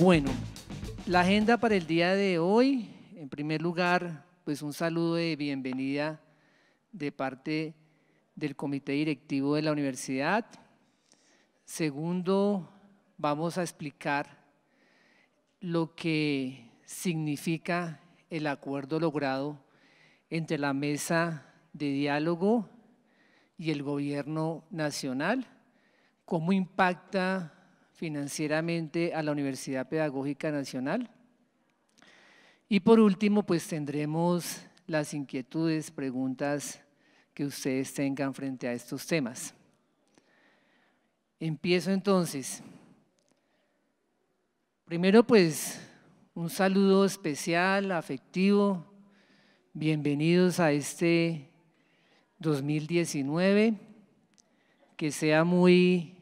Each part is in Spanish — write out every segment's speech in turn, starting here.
Bueno, la agenda para el día de hoy, en primer lugar, pues un saludo de bienvenida de parte del comité directivo de la universidad. Segundo, vamos a explicar lo que significa el acuerdo logrado entre la mesa de diálogo y el gobierno nacional, cómo impacta financieramente a la Universidad Pedagógica Nacional. Y por último, pues tendremos las inquietudes, preguntas que ustedes tengan frente a estos temas. Empiezo entonces. Primero, pues, un saludo especial, afectivo. Bienvenidos a este 2019. Que sea muy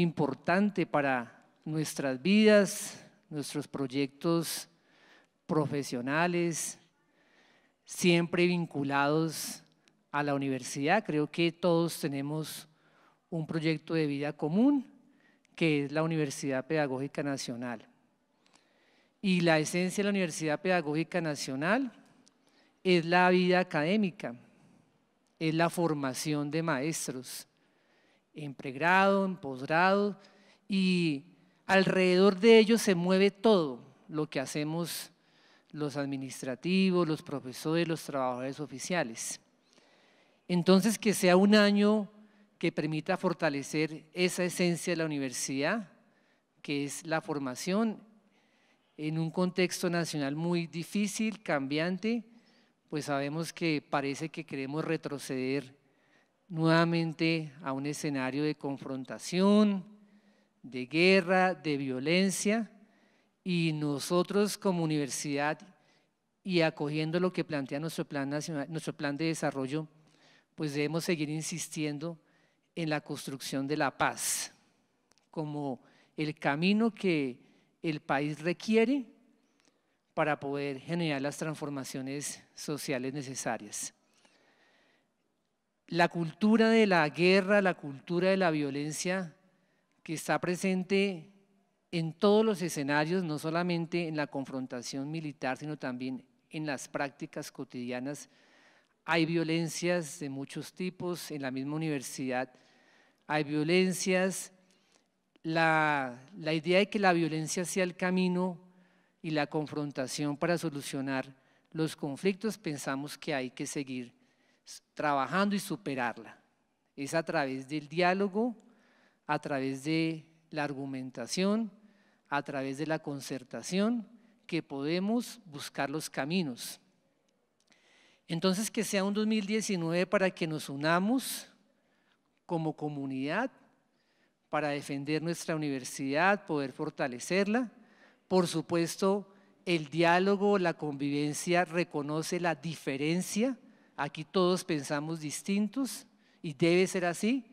importante para nuestras vidas, nuestros proyectos profesionales, siempre vinculados a la universidad. Creo que todos tenemos un proyecto de vida común, que es la Universidad Pedagógica Nacional. Y la esencia de la Universidad Pedagógica Nacional es la vida académica, es la formación de maestros, en pregrado, en posgrado, y alrededor de ellos se mueve todo lo que hacemos los administrativos, los profesores, los trabajadores oficiales. Entonces, que sea un año que permita fortalecer esa esencia de la universidad, que es la formación en un contexto nacional muy difícil, cambiante, pues sabemos que parece que queremos retroceder nuevamente a un escenario de confrontación, de guerra, de violencia, y nosotros como universidad y acogiendo lo que plantea nuestro plan, nuestro plan de desarrollo, pues debemos seguir insistiendo en la construcción de la paz como el camino que el país requiere para poder generar las transformaciones sociales necesarias la cultura de la guerra, la cultura de la violencia que está presente en todos los escenarios, no solamente en la confrontación militar, sino también en las prácticas cotidianas. Hay violencias de muchos tipos en la misma universidad, hay violencias, la, idea de que la violencia sea el camino y la confrontación para solucionar los conflictos, pensamos que hay que seguir trabajando y superarla. Es a través del diálogo, a través de la argumentación, a través de la concertación, que podemos buscar los caminos. Entonces, que sea un 2019 para que nos unamos como comunidad, para defender nuestra universidad, poder fortalecerla. Por supuesto, el diálogo, la convivencia reconoce la diferencia Aquí todos pensamos distintos y debe ser así.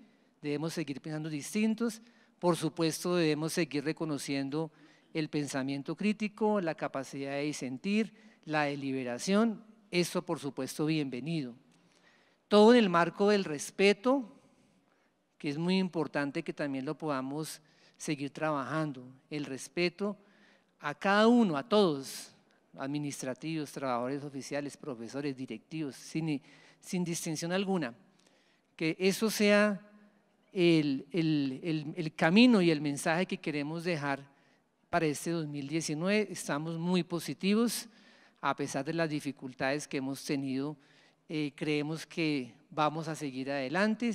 Debemos seguir pensando distintos. Por supuesto, debemos seguir reconociendo el pensamiento crítico, la capacidad de sentir, la deliberación. Eso, por supuesto, bienvenido. Todo en el marco del respeto, que es muy importante que también lo podamos seguir trabajando. El respeto a cada uno, a todos, administrativos, trabajadores oficiales, profesores, directivos, sin, distinción alguna. Que eso sea el, camino y el mensaje que queremos dejar para este 2019. Estamos muy positivos, a pesar de las dificultades que hemos tenido, eh, creemos que vamos a seguir adelante,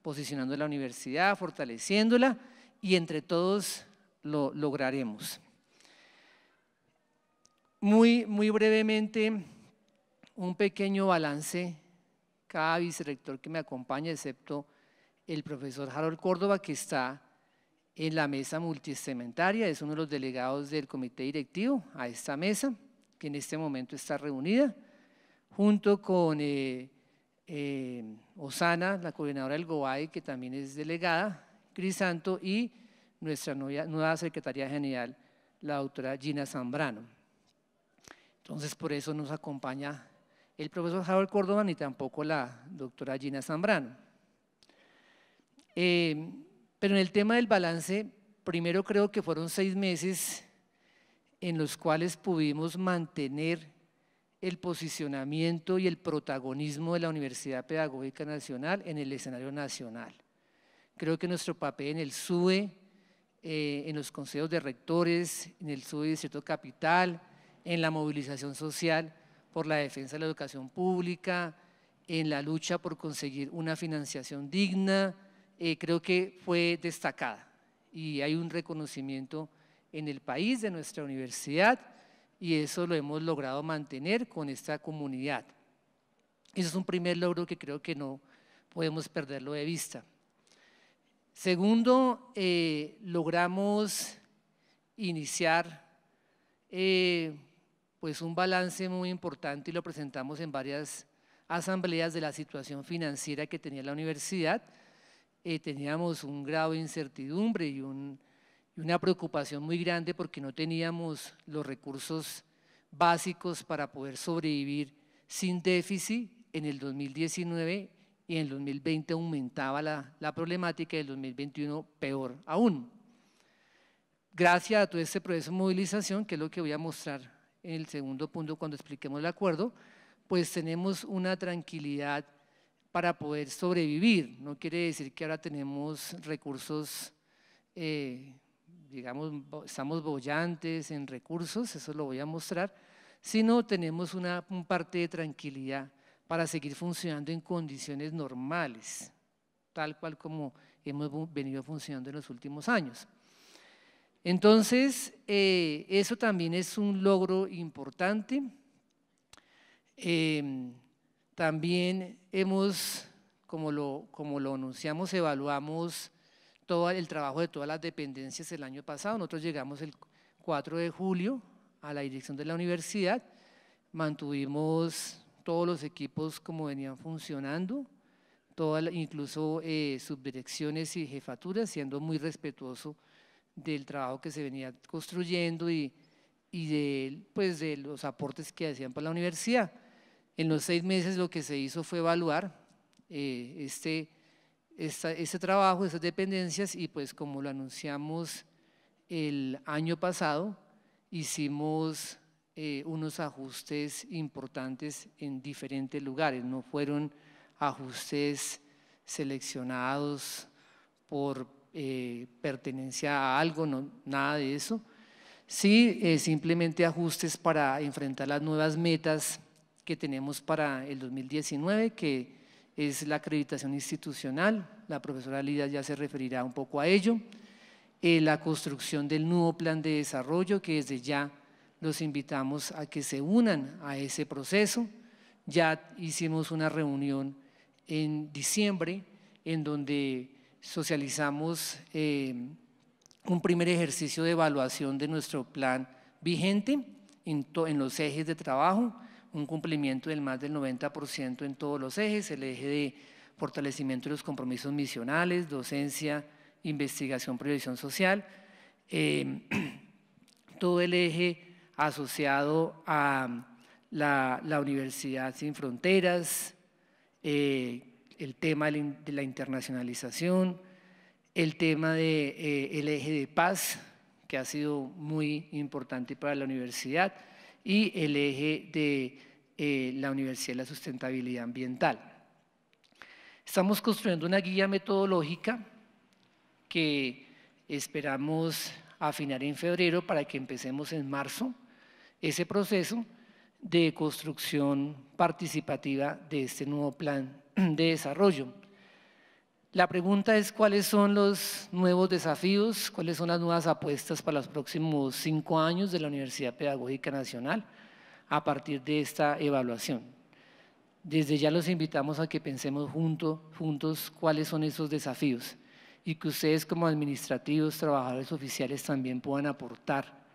posicionando la universidad, fortaleciéndola y entre todos lo lograremos. Muy, muy brevemente, un pequeño balance. Cada vicerector que me acompaña, excepto el profesor Harold Córdoba, que está en la mesa multiestamentaria, es uno de los delegados del comité directivo a esta mesa, que en este momento está reunida, junto con eh, eh, Osana, la coordinadora del GOAI, e, que también es delegada, Crisanto, y nuestra nueva, nueva secretaria general, la doctora Gina Zambrano. Entonces, por eso nos acompaña el profesor Javier Córdoba ni tampoco la doctora Gina Zambrano. Eh, pero en el tema del balance, primero creo que fueron seis meses en los cuales pudimos mantener el posicionamiento y el protagonismo de la Universidad Pedagógica Nacional en el escenario nacional. Creo que nuestro papel en el SUE, eh, en los consejos de rectores, en el SUE Cierto Capital, en la movilización social por la defensa de la educación pública, en la lucha por conseguir una financiación digna, eh, creo que fue destacada y hay un reconocimiento en el país de nuestra universidad y eso lo hemos logrado mantener con esta comunidad. Eso es un primer logro que creo que no podemos perderlo de vista. Segundo, eh, logramos iniciar eh, pues un balance muy importante y lo presentamos en varias asambleas de la situación financiera que tenía la universidad. Eh, teníamos un grado de incertidumbre y, una preocupación muy grande porque no teníamos los recursos básicos para poder sobrevivir sin déficit en el 2019 y en el 2020 aumentaba la, la problemática y en el 2021 peor aún. Gracias a todo este proceso de movilización, que es lo que voy a mostrar el segundo punto cuando expliquemos el acuerdo, pues tenemos una tranquilidad para poder sobrevivir. No quiere decir que ahora tenemos recursos, eh, digamos, estamos bollantes en recursos, eso lo voy a mostrar, sino tenemos una parte de tranquilidad para seguir funcionando en condiciones normales, tal cual como hemos venido funcionando en los últimos años. Entonces, eh, eso también es un logro importante. Em, también hemos, como lo, anunciamos, evaluamos todo el trabajo de todas las dependencias el año pasado. Nosotros llegamos el 4 de julio a la dirección de la universidad, mantuvimos todos los equipos como venían funcionando, incluso eh, subdirecciones y jefaturas, siendo muy respetuoso del trabajo que se venía construyendo y, y de, pues, de los aportes que hacían para la universidad. En los seis meses lo que se hizo fue evaluar eh, este, este, trabajo, esas dependencias y pues como lo anunciamos el año pasado, hicimos eh, unos ajustes importantes en diferentes lugares, no fueron ajustes seleccionados por eh, pertenencia a algo, nada de eso. Sí, eh, simplemente ajustes para enfrentar las nuevas metas que tenemos para el 2019, que es la acreditación institucional. La profesora Lidia ya se referirá un poco a ello. Eh, la construcción del nuevo plan de desarrollo, que desde ya los invitamos a que se unan a ese proceso. Ya hicimos una reunión en diciembre en donde socializamos eh, un primer ejercicio de evaluación de nuestro plan vigente en, los ejes de trabajo, un cumplimiento del más del 90% en todos los ejes, el eje de fortalecimiento de los compromisos misionales, docencia, investigación, proyección social, em, todo el eje asociado a la, Universidad Sin Fronteras, eh, el tema de la internacionalización, el tema del de, eh, eje de paz, que ha sido muy importante para la universidad, y el eje de eh, la Universidad de la Sustentabilidad Ambiental. Estamos construyendo una guía metodológica que esperamos afinar en febrero para que empecemos en marzo ese proceso de construcción participativa de este nuevo plan de desarrollo. La pregunta es cuáles son los nuevos desafíos, cuáles son las nuevas apuestas para los próximos cinco años de la Universidad Pedagógica Nacional a partir de esta evaluación. Desde ya los invitamos a que pensemos juntos cuáles son esos desafíos y que ustedes como administrativos, trabajadores oficiales también puedan aportar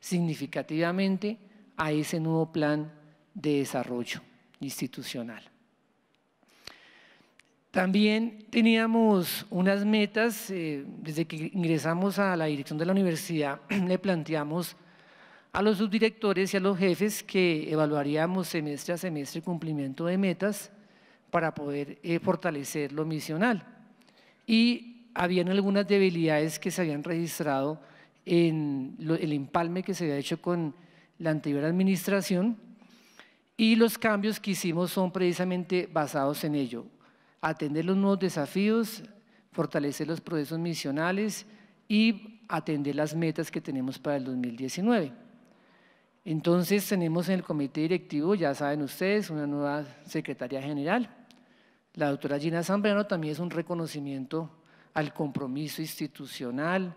significativamente a ese nuevo plan de desarrollo institucional. También teníamos unas metas, eh, desde que ingresamos a la dirección de la universidad, le planteamos a los subdirectores y a los jefes que evaluaríamos semestre a semestre el cumplimiento de metas para poder eh, fortalecer lo misional. Y habían algunas debilidades que se habían registrado en el empalme que se había hecho con la anterior administración y los cambios que hicimos son precisamente basados en ello atender los nuevos desafíos, fortalecer los procesos misionales y atender las metas que tenemos para el 2019. Entonces tenemos en el comité directivo, ya saben ustedes, una nueva secretaria general. La doctora Gina Zambrano también es un reconocimiento al compromiso institucional,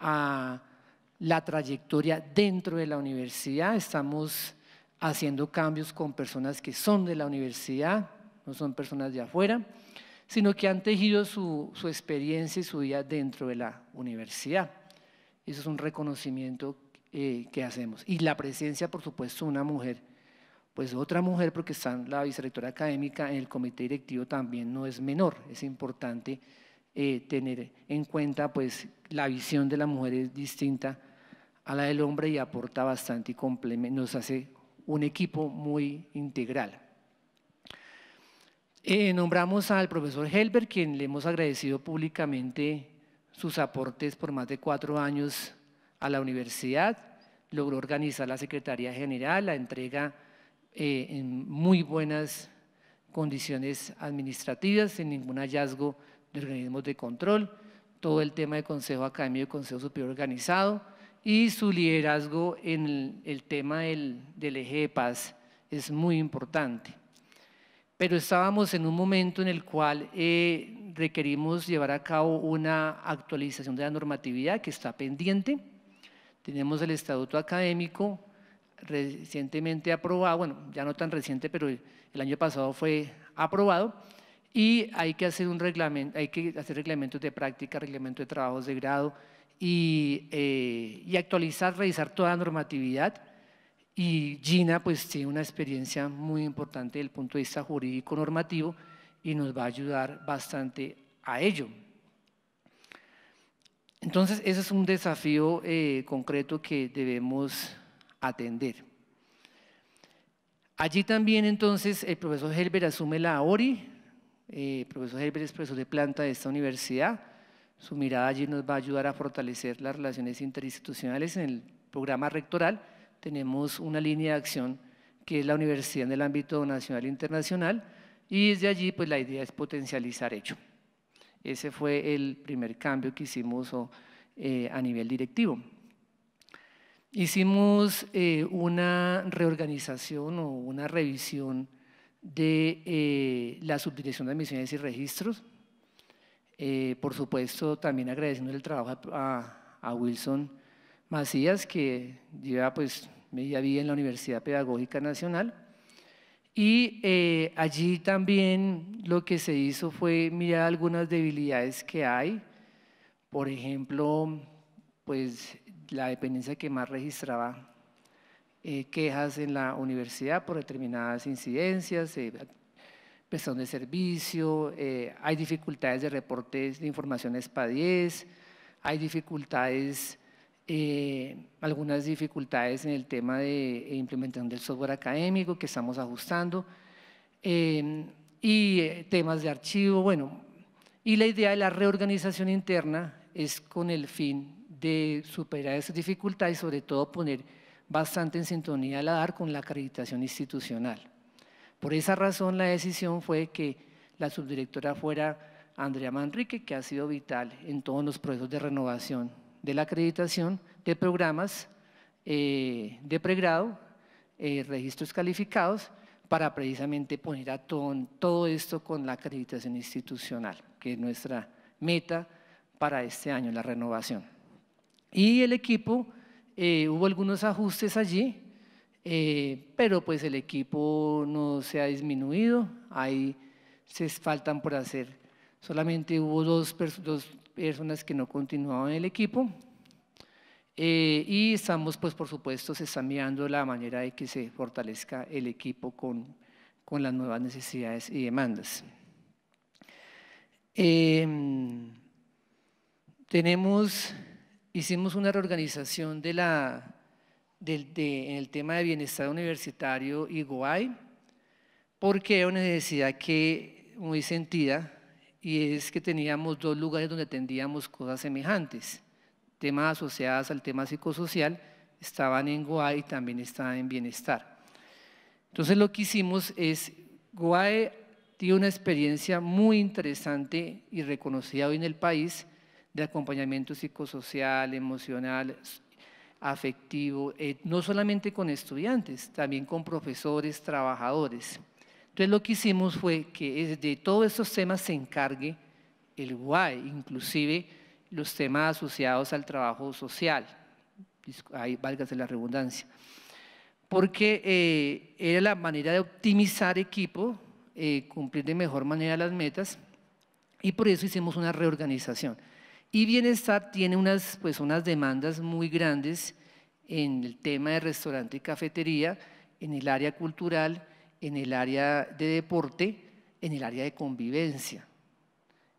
a la trayectoria dentro de la universidad. Estamos haciendo cambios con personas que son de la universidad, no son personas de afuera, sino que han tejido su, experiencia y su vida dentro de la universidad. Eso es un reconocimiento eh, que hacemos. Y la presencia, por supuesto, de una mujer, pues otra mujer, porque está la vicerectora académica en el comité directivo también no es menor, es importante eh, tener en cuenta pues la visión de la mujer es distinta a la del hombre y aporta bastante y nos hace un equipo muy integral. Eh, nombramos al profesor Helber, quien le hemos agradecido públicamente sus aportes por más de cuatro años a la universidad. Logró organizar la Secretaría General, la entrega eh, en muy buenas condiciones administrativas, sin ningún hallazgo de organismos de control, todo el tema de Consejo Académico y Consejo Superior Organizado y su liderazgo en el, tema del, del eje de paz es muy importante pero estábamos en un momento en el cual eh, requerimos llevar a cabo una actualización de la normatividad que está pendiente. Tenemos el Estatuto Académico recientemente aprobado, bueno, ya no tan reciente, pero el año pasado fue aprobado, y hay que hacer, un reglamento, hay que hacer reglamentos de práctica, reglamento de trabajos de grado y, eh, y actualizar, revisar toda la normatividad y Gina pues tiene una experiencia muy importante desde el punto de vista jurídico normativo y nos va a ayudar bastante a ello. Entonces, ese es un desafío eh, concreto que debemos atender. Allí también entonces el profesor Helber asume la ori. Eh, el profesor Helber es profesor de planta de esta universidad, su mirada allí nos va a ayudar a fortalecer las relaciones interinstitucionales en el programa rectoral tenemos una línea de acción que es la universidad en el ámbito nacional e internacional y desde allí pues la idea es potencializar hecho. Ese fue el primer cambio que hicimos eh, a nivel directivo. Hicimos eh, una reorganización o una revisión de eh, la subdirección de emisiones y registros. por supuesto, también agradeciendo el trabajo a Wilson Macías, que lleva pues media vida en la Universidad Pedagógica Nacional. Y eh, allí también lo que se hizo fue mirar algunas debilidades que hay. Por ejemplo, pues la dependencia que más registraba eh, quejas en la universidad por determinadas incidencias, eh, prestación de servicio, eh, hay dificultades de reportes de información para 10, hay dificultades eh, algunas dificultades en el tema de eh, implementación del software académico que estamos ajustando em, y eh, temas de archivo, bueno, y la idea de la reorganización interna es con el fin de superar esas dificultades y sobre todo poner bastante en sintonía la DAR con la acreditación institucional. Por esa razón la decisión fue que la subdirectora fuera Andrea Manrique, que ha sido vital en todos los procesos de renovación de la acreditación de programas eh, de pregrado, eh, registros calificados, para precisamente poner a todo, todo esto con la acreditación institucional, que es nuestra meta para este año, la renovación. Y el equipo, eh, hubo algunos ajustes allí, pero pues el equipo no se ha disminuido, ahí se faltan por hacer. Solamente hubo dos, dos personas que no continuaban en el equipo. Eh, y estamos, pues, por supuesto, se está mirando la manera de que se fortalezca el equipo con, las nuevas necesidades y demandas. Em, tenemos, hicimos una reorganización de la, del, en el tema de bienestar universitario y GOAI, porque era una necesidad que muy sentida y es que teníamos dos lugares donde atendíamos cosas semejantes. Temas asociados al tema psicosocial estaban en GOAE y también estaban en bienestar. Entonces lo que hicimos es, GOAE tiene una experiencia muy interesante y reconocida hoy en el país de acompañamiento psicosocial, emocional, afectivo, eh, no solamente con estudiantes, también con profesores, trabajadores. Entonces lo que hicimos fue que de todos estos temas se encargue el UAE, inclusive los temas asociados al trabajo social, ahí válgase la redundancia, porque eh, era la manera de optimizar equipo, eh, cumplir de mejor manera las metas, y por eso hicimos una reorganización. Y Bienestar tiene unas, pues, unas demandas muy grandes en el tema de restaurante y cafetería, en el área cultural, en el área de deporte, en el área de convivencia.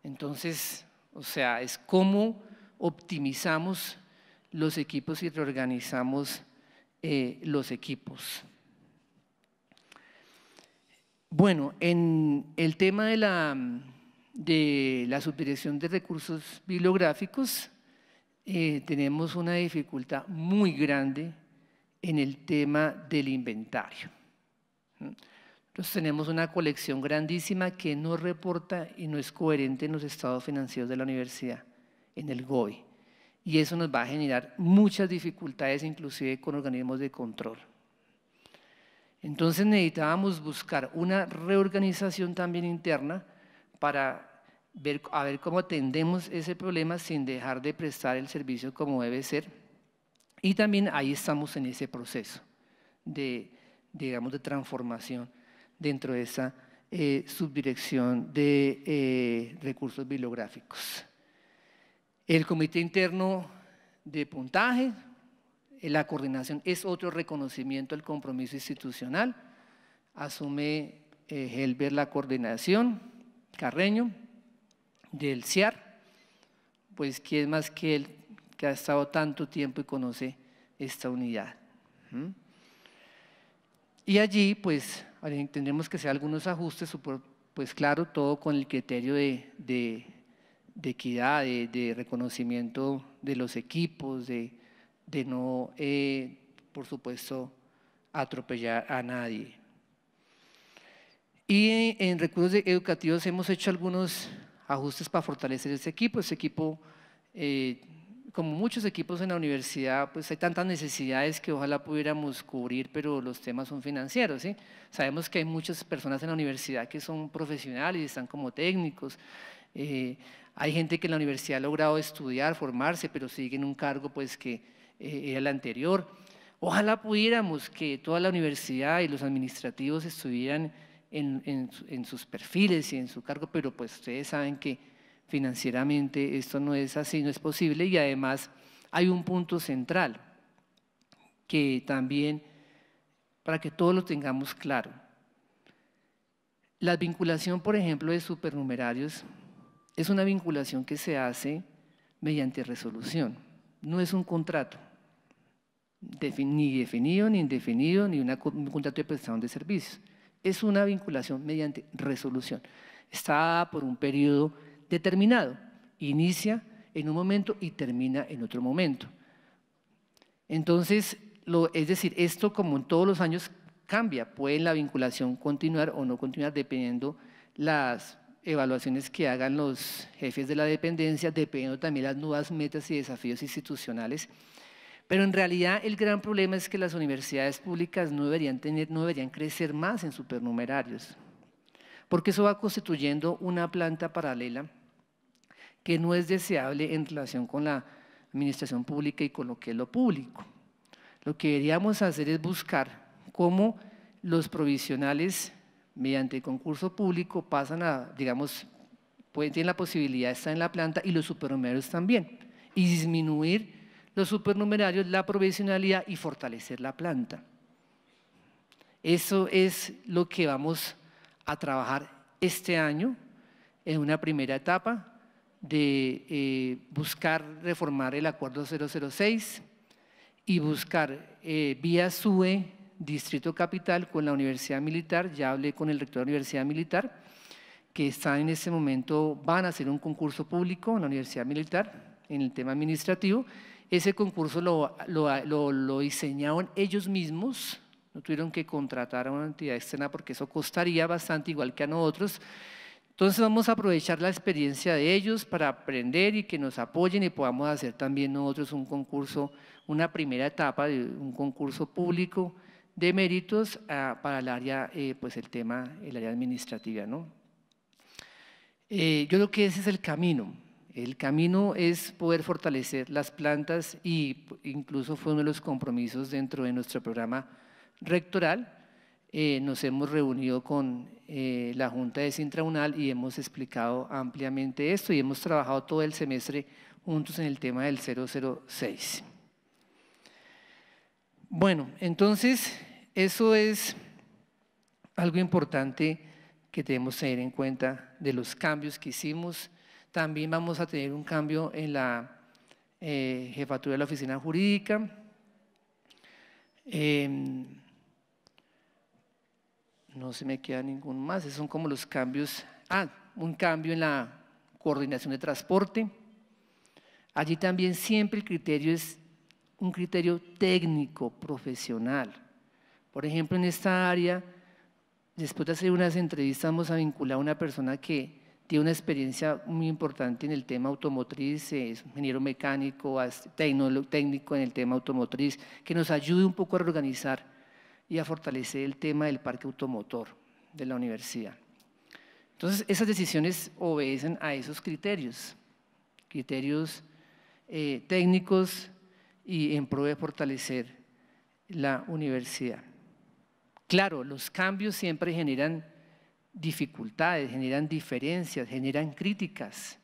Entonces, o sea, es cómo optimizamos los equipos y reorganizamos eh, los equipos. Bueno, en el tema de la, de subdirección de recursos bibliográficos, eh, tenemos una dificultad muy grande en el tema del inventario. Entonces tenemos una colección grandísima que no reporta y no es coherente en los estados financieros de la universidad, en el GOI. Y eso nos va a generar muchas dificultades, inclusive con organismos de control. Entonces necesitábamos buscar una reorganización también interna para ver, a ver cómo atendemos ese problema sin dejar de prestar el servicio como debe ser. Y también ahí estamos en ese proceso de, digamos, de transformación dentro de esa eh, subdirección de eh, recursos bibliográficos. El comité interno de puntaje, eh, la coordinación es otro reconocimiento del compromiso institucional. Asume eh, ver la coordinación, Carreño, del CIAR, pues quién más que él que ha estado tanto tiempo y conoce esta unidad. ¿Mm? Y allí pues tendremos que hacer algunos ajustes, pues claro, todo con el criterio de, equidad, de, reconocimiento de los equipos, de, no, eh, por supuesto, atropellar a nadie. Y en recursos educativos hemos hecho algunos ajustes para fortalecer ese equipo. Ese equipo eh, como muchos equipos en la universidad, pues hay tantas necesidades que ojalá pudiéramos cubrir, pero los temas son financieros. ¿sí? Sabemos que hay muchas personas en la universidad que son profesionales, están como técnicos. Eh, hay gente que en la universidad ha logrado estudiar, formarse, pero sigue en un cargo pues que eh, era el anterior. Ojalá pudiéramos que toda la universidad y los administrativos estuvieran en sus perfiles y en su cargo, pero pues ustedes saben que Financieramente esto no es así, no es posible y además hay un punto central que también, para que todos lo tengamos claro, la vinculación, por ejemplo, de supernumerarios es una vinculación que se hace mediante resolución, no es un contrato, ni definido, ni indefinido, ni un contrato de prestación de servicios. Es una vinculación mediante resolución. Está por un periodo determinado. Inicia en un momento y termina en otro momento. Entonces, lo, es decir, esto como en todos los años cambia, puede la vinculación continuar o no continuar dependiendo las evaluaciones que hagan los jefes de la dependencia, dependiendo también las nuevas metas y desafíos institucionales. Pero en realidad el gran problema es que las universidades públicas no deberían, tener, no deberían crecer más en supernumerarios, porque eso va constituyendo una planta paralela que no es deseable en relación con la administración pública y con lo que es lo público. Lo que deberíamos hacer es buscar cómo los provisionales, mediante el concurso público, pasan a, digamos, pueden, tienen la posibilidad de estar en la planta y los supernumerarios también, y disminuir los supernumerarios, la provisionalidad y fortalecer la planta. Eso es lo que vamos a trabajar este año en una primera etapa de eh, buscar reformar el acuerdo 006 y buscar eh, vía SUE, Distrito Capital, con la Universidad Militar. Ya hablé con el rector de la Universidad Militar, que está en este momento, van a hacer un concurso público en la Universidad Militar en el tema administrativo. Ese concurso lo, lo, lo diseñaron ellos mismos, no tuvieron que contratar a una entidad externa porque eso costaría bastante, igual que a nosotros. Entonces vamos a aprovechar la experiencia de ellos para aprender y que nos apoyen y podamos hacer también nosotros un concurso, una primera etapa de un concurso público de méritos ah, para el área, eh, pues el tema, el área administrativa, eh, yo creo que ese es el camino. El camino es poder fortalecer las plantas e incluso fue uno de los compromisos dentro de nuestro programa rectoral eh, nos hemos reunido con eh, la Junta de Sintraunal y hemos explicado ampliamente esto y hemos trabajado todo el semestre juntos en el tema del 006. Bueno, entonces eso es algo importante que debemos tener en cuenta de los cambios que hicimos. También vamos a tener un cambio en la eh, jefatura de la oficina jurídica. Em, no se me queda ningún más. Esos son como los cambios. Ah, un cambio en la coordinación de transporte. Allí también siempre el criterio es un criterio técnico, profesional. Por ejemplo, en esta área, después de hacer unas entrevistas, vamos a vincular a una persona que tiene una experiencia muy importante en el tema automotriz, es ingeniero mecánico, técnico en el tema automotriz, que nos ayude un poco a reorganizar, y a fortalecer el tema del parque automotor de la universidad. Entonces, esas decisiones obedecen a esos criterios, criterios eh, técnicos y en pro de fortalecer la universidad. Claro, los cambios siempre generan dificultades, generan diferencias, generan críticas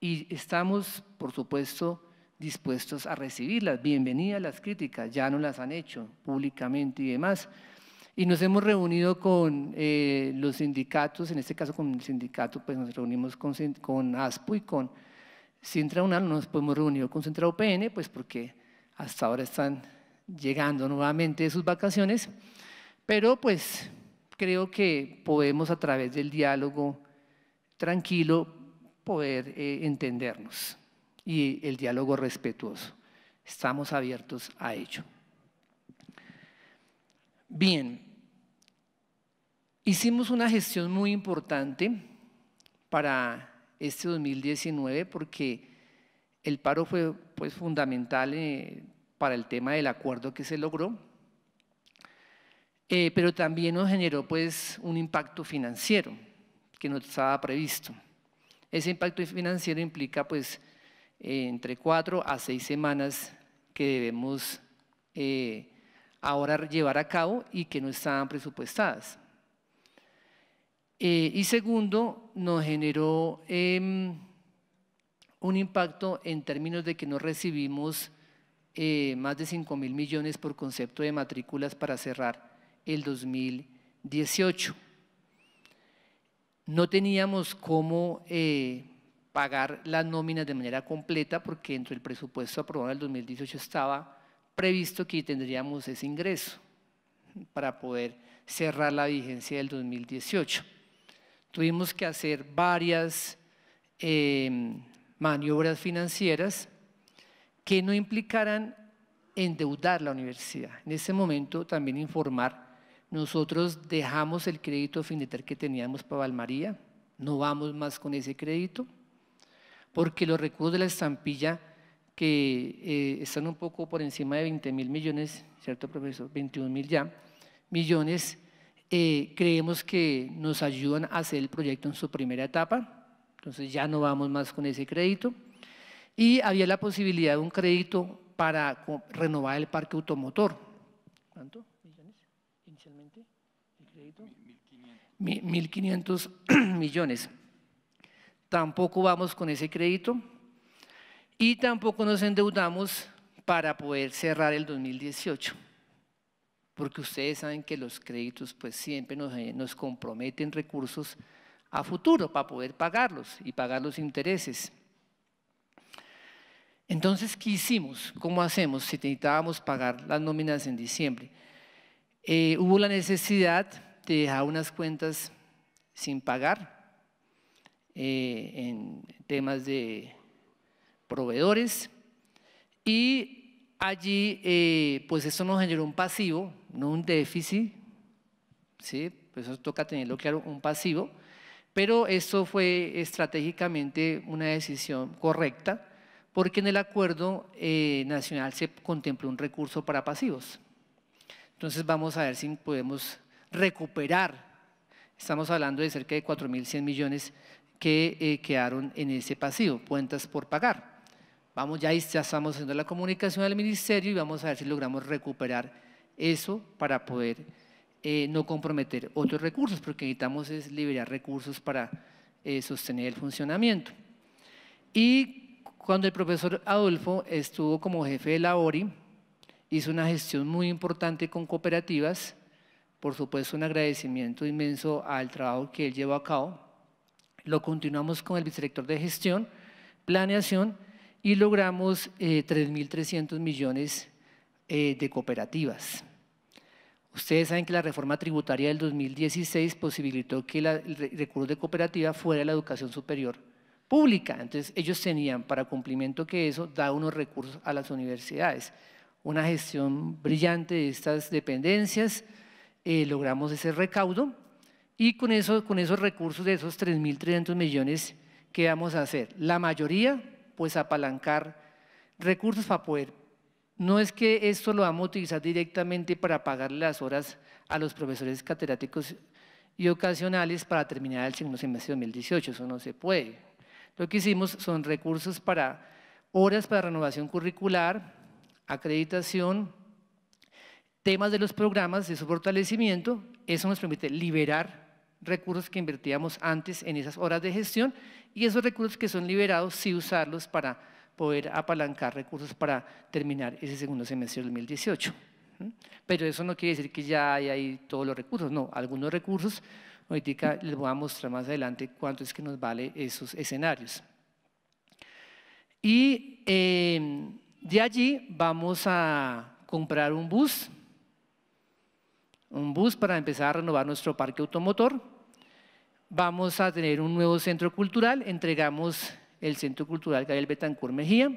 y estamos, por supuesto, dispuestos a recibirlas. Bienvenidas las críticas, ya no las han hecho públicamente y demás. Y nos hemos reunido con eh, los sindicatos, en este caso con el sindicato, pues nos reunimos con, ASPU y con no nos podemos reunir con Centro UPN, pues porque hasta ahora están llegando nuevamente de sus vacaciones, pero pues creo que podemos a través del diálogo tranquilo poder eh, entendernos y el diálogo respetuoso. Estamos abiertos a ello. Bien, hicimos una gestión muy importante para este 2019 porque el paro fue pues, fundamental eh, para el tema del acuerdo que se logró, eh, pero también nos generó pues, un impacto financiero que no estaba previsto. Ese impacto financiero implica pues, eh, entre cuatro a seis semanas que debemos eh, ahora llevar a cabo y que no estaban presupuestadas. Eh, y segundo, nos generó em, un impacto en términos de que no recibimos más de 5 mil millones por concepto de matrículas para cerrar el 2018. No teníamos cómo pagar las nóminas de manera completa porque dentro del presupuesto aprobado en el 2018 estaba previsto que tendríamos ese ingreso para poder cerrar la vigencia del 2018. Tuvimos que hacer varias em, maniobras financieras que no implicaran endeudar la universidad. En ese momento también informar, nosotros dejamos el crédito Fineter que teníamos para Valmaría, no vamos más con ese crédito, porque los recursos de la estampilla que eh, están un poco por encima de 20 mil millones, ¿cierto, profesor? 21 mil ya, millones, eh, creemos que nos ayudan a hacer el proyecto en su primera etapa, entonces ya no vamos más con ese crédito. Y había la posibilidad de un crédito para renovar el parque automotor. ¿Cuánto millones inicialmente el crédito? 1.500 millones tampoco vamos con ese crédito y tampoco nos endeudamos para poder cerrar el 2018. Porque ustedes saben que los créditos pues siempre eh, nos, comprometen recursos a futuro para poder pagarlos y pagar los intereses. Entonces, ¿qué hicimos? ¿Cómo hacemos si necesitábamos pagar las nóminas en diciembre? Eh, hubo la necesidad de dejar unas cuentas sin pagar, eh, en temas de proveedores. Y allí, eh, pues eso nos generó un pasivo, no un déficit, ¿sí? Pues eso toca tenerlo claro, un pasivo. Pero esto fue estratégicamente una decisión correcta, porque en el acuerdo eh, nacional se contempló un recurso para pasivos. Entonces vamos a ver si podemos recuperar, estamos hablando de cerca de 4.100 millones que eh, quedaron en ese pasivo, cuentas por pagar. Vamos, ya, ya estamos haciendo la comunicación al ministerio y vamos a ver si logramos recuperar eso para poder eh, no comprometer otros recursos, porque necesitamos es liberar recursos para eh, sostener el funcionamiento. Y cuando el profesor Adolfo estuvo como jefe de la ORI, hizo una gestión muy importante con cooperativas, por supuesto un agradecimiento inmenso al trabajo que él llevó a cabo, lo continuamos con el vicerector de gestión, planeación y logramos 3.300 eh, millones eh, de cooperativas. Ustedes saben que la reforma tributaria del 2016 posibilitó que el recurso de cooperativa fuera la educación superior pública. Entonces, ellos tenían para cumplimiento que eso da unos recursos a las universidades. Una gestión brillante de estas dependencias, eh, logramos ese recaudo y con, eso, con esos recursos de esos 3.300 millones, ¿qué vamos a hacer? La mayoría, pues apalancar recursos para poder. No es que esto lo vamos a utilizar directamente para pagarle las horas a los profesores catedráticos y ocasionales para terminar el segundo semestre de 2018, eso no se puede. Lo que hicimos son recursos para horas para renovación curricular, acreditación, temas de los programas de su fortalecimiento, eso nos permite liberar recursos que invertíamos antes en esas horas de gestión y esos recursos que son liberados, sí usarlos para poder apalancar recursos para terminar ese segundo semestre del 2018. Pero eso no quiere decir que ya hay ahí todos los recursos, no, algunos recursos, ahorita les voy a mostrar más adelante cuánto es que nos vale esos escenarios. Y eh, de allí vamos a comprar un bus, un bus para empezar a renovar nuestro parque automotor. Vamos a tener un nuevo centro cultural, entregamos el Centro Cultural Gabriel Betancourt Mejía,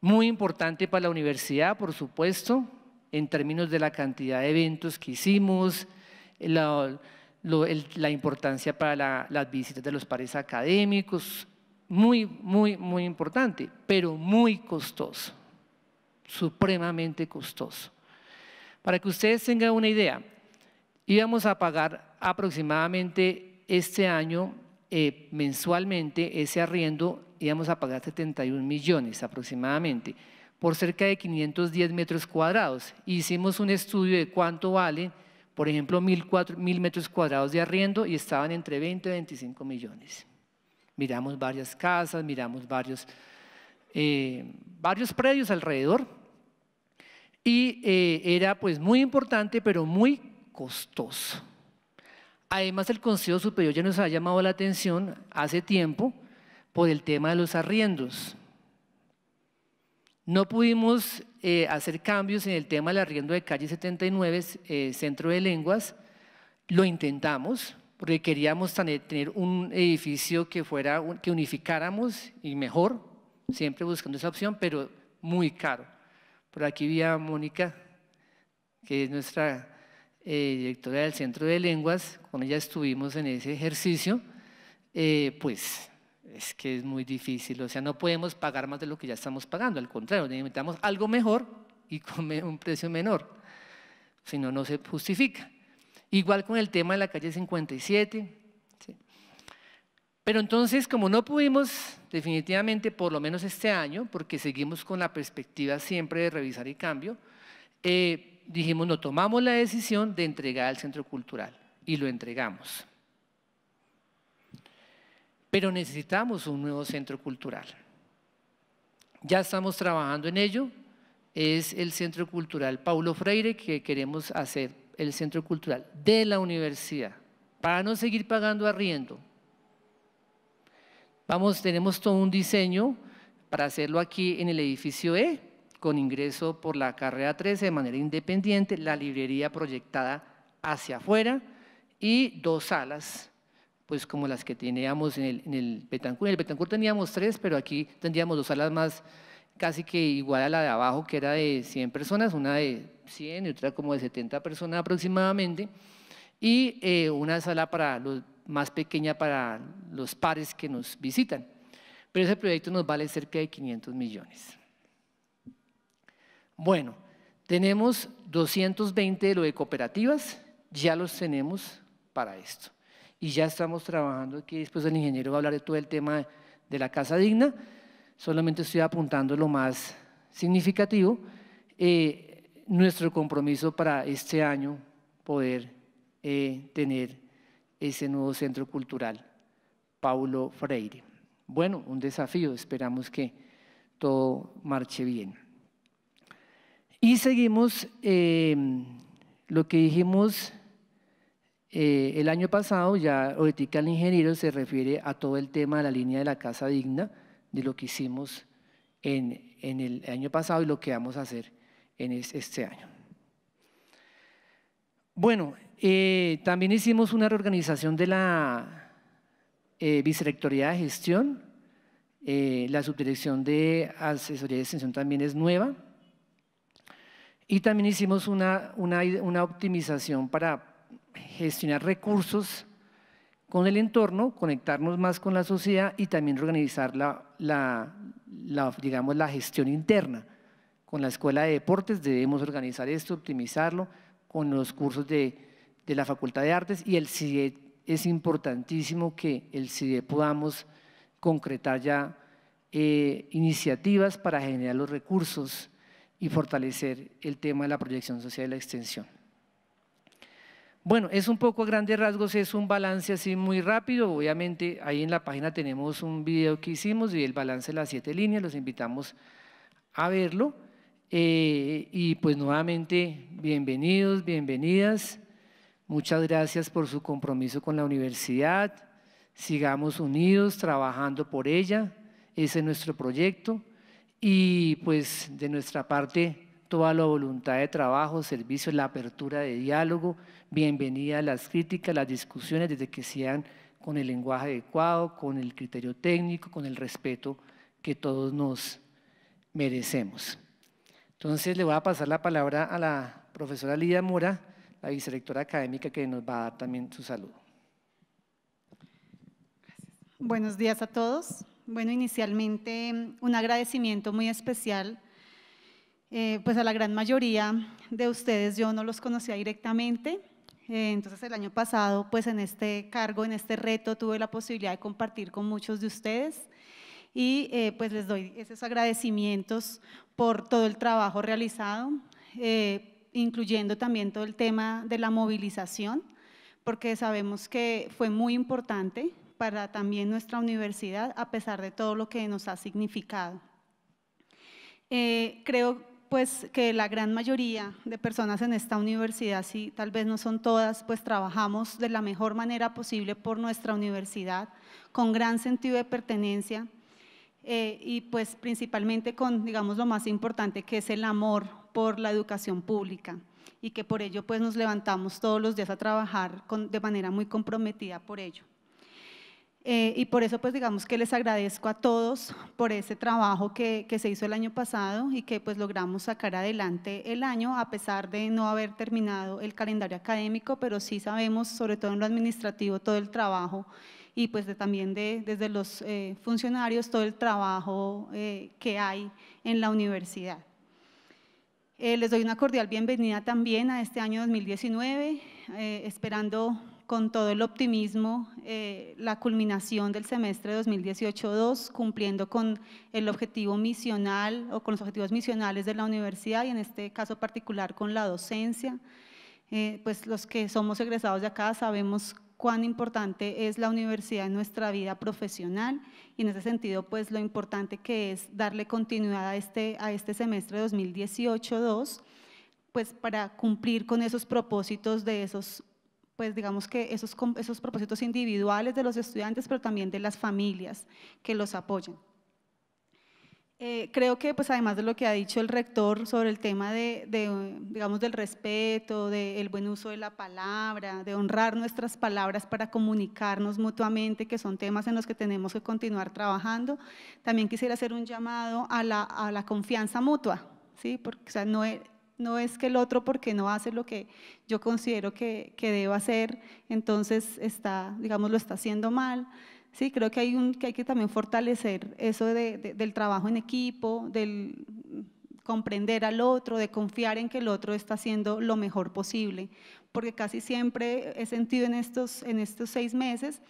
muy importante para la universidad, por supuesto, en términos de la cantidad de eventos que hicimos, la, importancia para las visitas de los pares académicos, muy, muy, muy importante, pero muy costoso, supremamente costoso. Para que ustedes tengan una idea, íbamos a pagar aproximadamente este año eh, mensualmente ese arriendo, íbamos a pagar 71 millones aproximadamente por cerca de 510 metros cuadrados. Hicimos un estudio de cuánto vale, por ejemplo, mil metros cuadrados de arriendo y estaban entre 20 y 25 millones. Miramos varias casas, miramos varios, eh, varios predios alrededor y eh, era pues muy importante, pero muy costoso. Además, el Consejo Superior ya nos ha llamado la atención hace tiempo por el tema de los arriendos. No pudimos eh, hacer cambios en el tema del arriendo de calle 79, eh, Centro de Lenguas. Lo intentamos porque queríamos tener un edificio que, fuera, que unificáramos y mejor, siempre buscando esa opción, pero muy caro. Por aquí vi a Mónica, que es nuestra eh, directora del Centro de Lenguas, con ella estuvimos en ese ejercicio, eh, pues es que es muy difícil, o sea, no podemos pagar más de lo que ya estamos pagando, al contrario, necesitamos algo mejor y con un precio menor, si no, no se justifica. Igual con el tema de la calle 57, pero entonces, como no pudimos definitivamente, por lo menos este año, porque seguimos con la perspectiva siempre de revisar y cambio, eh, dijimos, no, tomamos la decisión de entregar el centro cultural y lo entregamos. Pero necesitamos un nuevo centro cultural. Ya estamos trabajando en ello. Es el Centro Cultural Paulo Freire que queremos hacer el Centro Cultural de la Universidad para no seguir pagando arriendo, Vamos, tenemos todo un diseño para hacerlo aquí en el edificio E, con ingreso por la carrera 13 de manera independiente, la librería proyectada hacia afuera y dos salas, pues como las que teníamos en el, en En el Betancourt teníamos tres, pero aquí tendríamos dos salas más casi que igual a la de abajo, que era de 100 personas, una de 100 y otra como de 70 personas aproximadamente, y eh, una sala para los más pequeña para los pares que nos visitan. Pero ese proyecto nos vale cerca de 500 millones. Bueno, tenemos 220 de lo de cooperativas, ya los tenemos para esto. Y ya estamos trabajando aquí, después el ingeniero va a hablar de todo el tema de la casa digna, solamente estoy apuntando lo más significativo, eh, nuestro compromiso para este año poder eh, tener ese nuevo centro cultural, Paulo Freire. Bueno, un desafío, esperamos que todo marche bien. Y seguimos em, lo que dijimos eh, el año pasado, ya ahorita el ingeniero se refiere a todo el tema de la línea de la casa digna, de lo que hicimos en el año pasado y lo que vamos a hacer en este año. Bueno, eh, también hicimos una reorganización de la vicerectoría eh, Vicerrectoría de Gestión. Eh, la subdirección de Asesoría de Extensión también es nueva. Y también hicimos una, optimización para gestionar recursos con el entorno, conectarnos más con la sociedad y también organizar la, digamos, la gestión interna. Con la Escuela de Deportes debemos organizar esto, optimizarlo, con los cursos de, de la Facultad de Artes y el CIDE es importantísimo que el CIDE podamos concretar ya eh, iniciativas para generar los recursos y fortalecer el tema de la proyección social y la extensión. Bueno, es un poco a grandes rasgos, es un balance así muy rápido, obviamente ahí en la página tenemos un video que hicimos y el balance de las siete líneas, los invitamos a verlo. Eh, y pues nuevamente, bienvenidos, bienvenidas. Muchas gracias por su compromiso con la universidad. Sigamos unidos trabajando por ella. Ese es nuestro proyecto. Y pues de nuestra parte, toda la voluntad de trabajo, servicio, la apertura de diálogo. Bienvenida a las críticas, las discusiones, desde que sean con el lenguaje adecuado, con el criterio técnico, con el respeto que todos nos merecemos. Entonces le voy a pasar la palabra a la profesora Lidia Mora, la vicerectora académica que nos va a dar también su saludo. Buenos días a todos. Bueno, inicialmente un agradecimiento muy especial, eh, pues a la gran mayoría de ustedes yo no los conocía directamente, eh, entonces el año pasado pues en este cargo, en este reto tuve la posibilidad de compartir con muchos de ustedes y eh, pues les doy esos agradecimientos por todo el trabajo realizado, eh, incluyendo también todo el tema de la movilización, porque sabemos que fue muy importante para también nuestra universidad, a pesar de todo lo que nos ha significado. Eh, creo pues que la gran mayoría de personas en esta universidad, si tal vez no son todas, pues trabajamos de la mejor manera posible por nuestra universidad, con gran sentido de pertenencia, eh, y pues principalmente con, digamos, lo más importante que es el amor por la educación pública y que por ello pues nos levantamos todos los días a trabajar de manera muy comprometida por ello. Eh, y por eso pues digamos que les agradezco a todos por ese trabajo que, que, se hizo el año pasado y que pues logramos sacar adelante el año a pesar de no haber terminado el calendario académico, pero sí sabemos, sobre todo en lo administrativo, todo el trabajo y pues de, también de, desde los eh, funcionarios todo el trabajo eh, que hay en la universidad. Eh, les doy una cordial bienvenida también a este año 2019, esperando con todo el optimismo la culminación del semestre 2018-2, cumpliendo con el objetivo misional o con los objetivos misionales de la universidad y en este caso particular con la docencia. pues los que somos egresados de acá sabemos cuán importante es la universidad en nuestra vida profesional y en ese sentido pues lo importante que es darle continuidad a este, a este semestre 2018-2 pues para cumplir con esos propósitos de esos pues digamos que esos, esos propósitos individuales de los estudiantes, pero también de las familias que los apoyan. Eh, creo que, pues, además de lo que ha dicho el rector sobre el tema de, digamos, del respeto, del buen uso de la palabra, de honrar nuestras palabras para comunicarnos mutuamente, que son temas en los que tenemos que continuar trabajando, también quisiera hacer un llamado a la, confianza mutua, ¿sí? Porque, o sea, no es, que el otro porque no hace lo que yo considero que, que hacer, entonces está, digamos, lo está haciendo mal. Sí, creo que hay, que, también fortalecer eso del trabajo en equipo, del comprender al otro, de confiar en que el otro está haciendo lo mejor posible, porque casi siempre he sentido en estos seis meses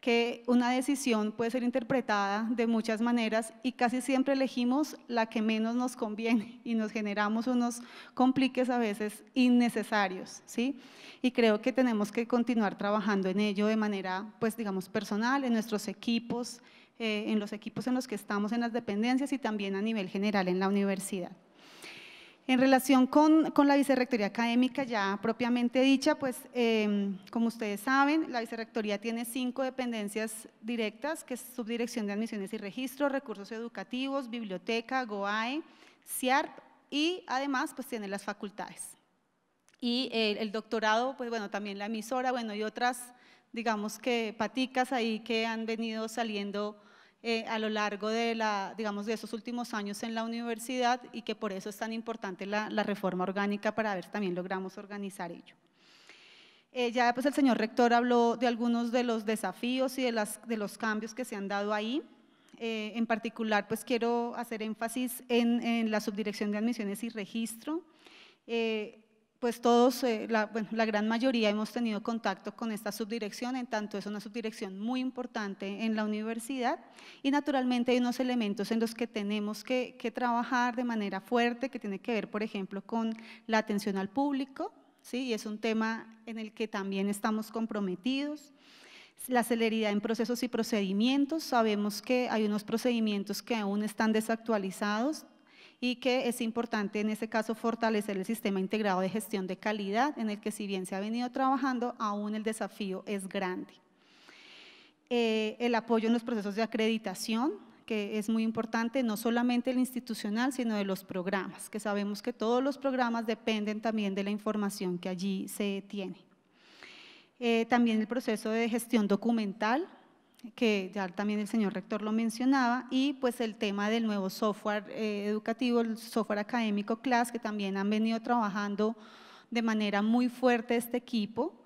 que una decisión puede ser interpretada de muchas maneras y casi siempre elegimos la que menos nos conviene y nos generamos unos compliques a veces innecesarios, ¿sí? Y creo que tenemos que continuar trabajando en ello de manera, pues digamos, personal, en nuestros equipos, eh, en los equipos en los que estamos en las dependencias y también a nivel general en la universidad. En relación con, con, la Vicerrectoría Académica ya propiamente dicha, pues em, como ustedes saben, la Vicerrectoría tiene cinco dependencias directas, que es Subdirección de Admisiones y Registro, Recursos Educativos, Biblioteca, GOAE, CIARP y además pues tiene las facultades. Y eh, el doctorado, pues bueno, también la emisora, bueno, y otras, digamos que paticas ahí que han venido saliendo eh, a lo largo de, la, digamos, de esos últimos años en la universidad y que por eso es tan importante la, reforma orgánica para ver también logramos organizar ello. Eh, ya pues el señor rector habló de algunos de los desafíos y de, las, de los cambios que se han dado ahí. Eh, en particular, pues quiero hacer énfasis en, la subdirección de admisiones y registro pues todos, eh, la, gran mayoría hemos tenido contacto con esta subdirección, en tanto es una subdirección muy importante en la universidad y naturalmente hay unos elementos en los que tenemos que, trabajar de manera fuerte, que tiene que ver, por ejemplo, con la atención al público, ¿sí? y es un tema en el que también estamos comprometidos la celeridad en procesos y procedimientos. Sabemos que hay unos procedimientos que aún están desactualizados y que es importante en ese caso fortalecer el sistema integrado de gestión de calidad en el que si bien se ha venido trabajando, aún el desafío es grande. Eh, el apoyo en los procesos de acreditación, que es muy importante, no solamente el institucional, sino de los programas, que sabemos que todos los programas dependen también de la información que allí se tiene. Eh, también el proceso de gestión documental, que ya también el señor rector lo mencionaba, y pues el tema del nuevo software eh, educativo, el software académico Class, que también han venido trabajando de manera muy fuerte este equipo.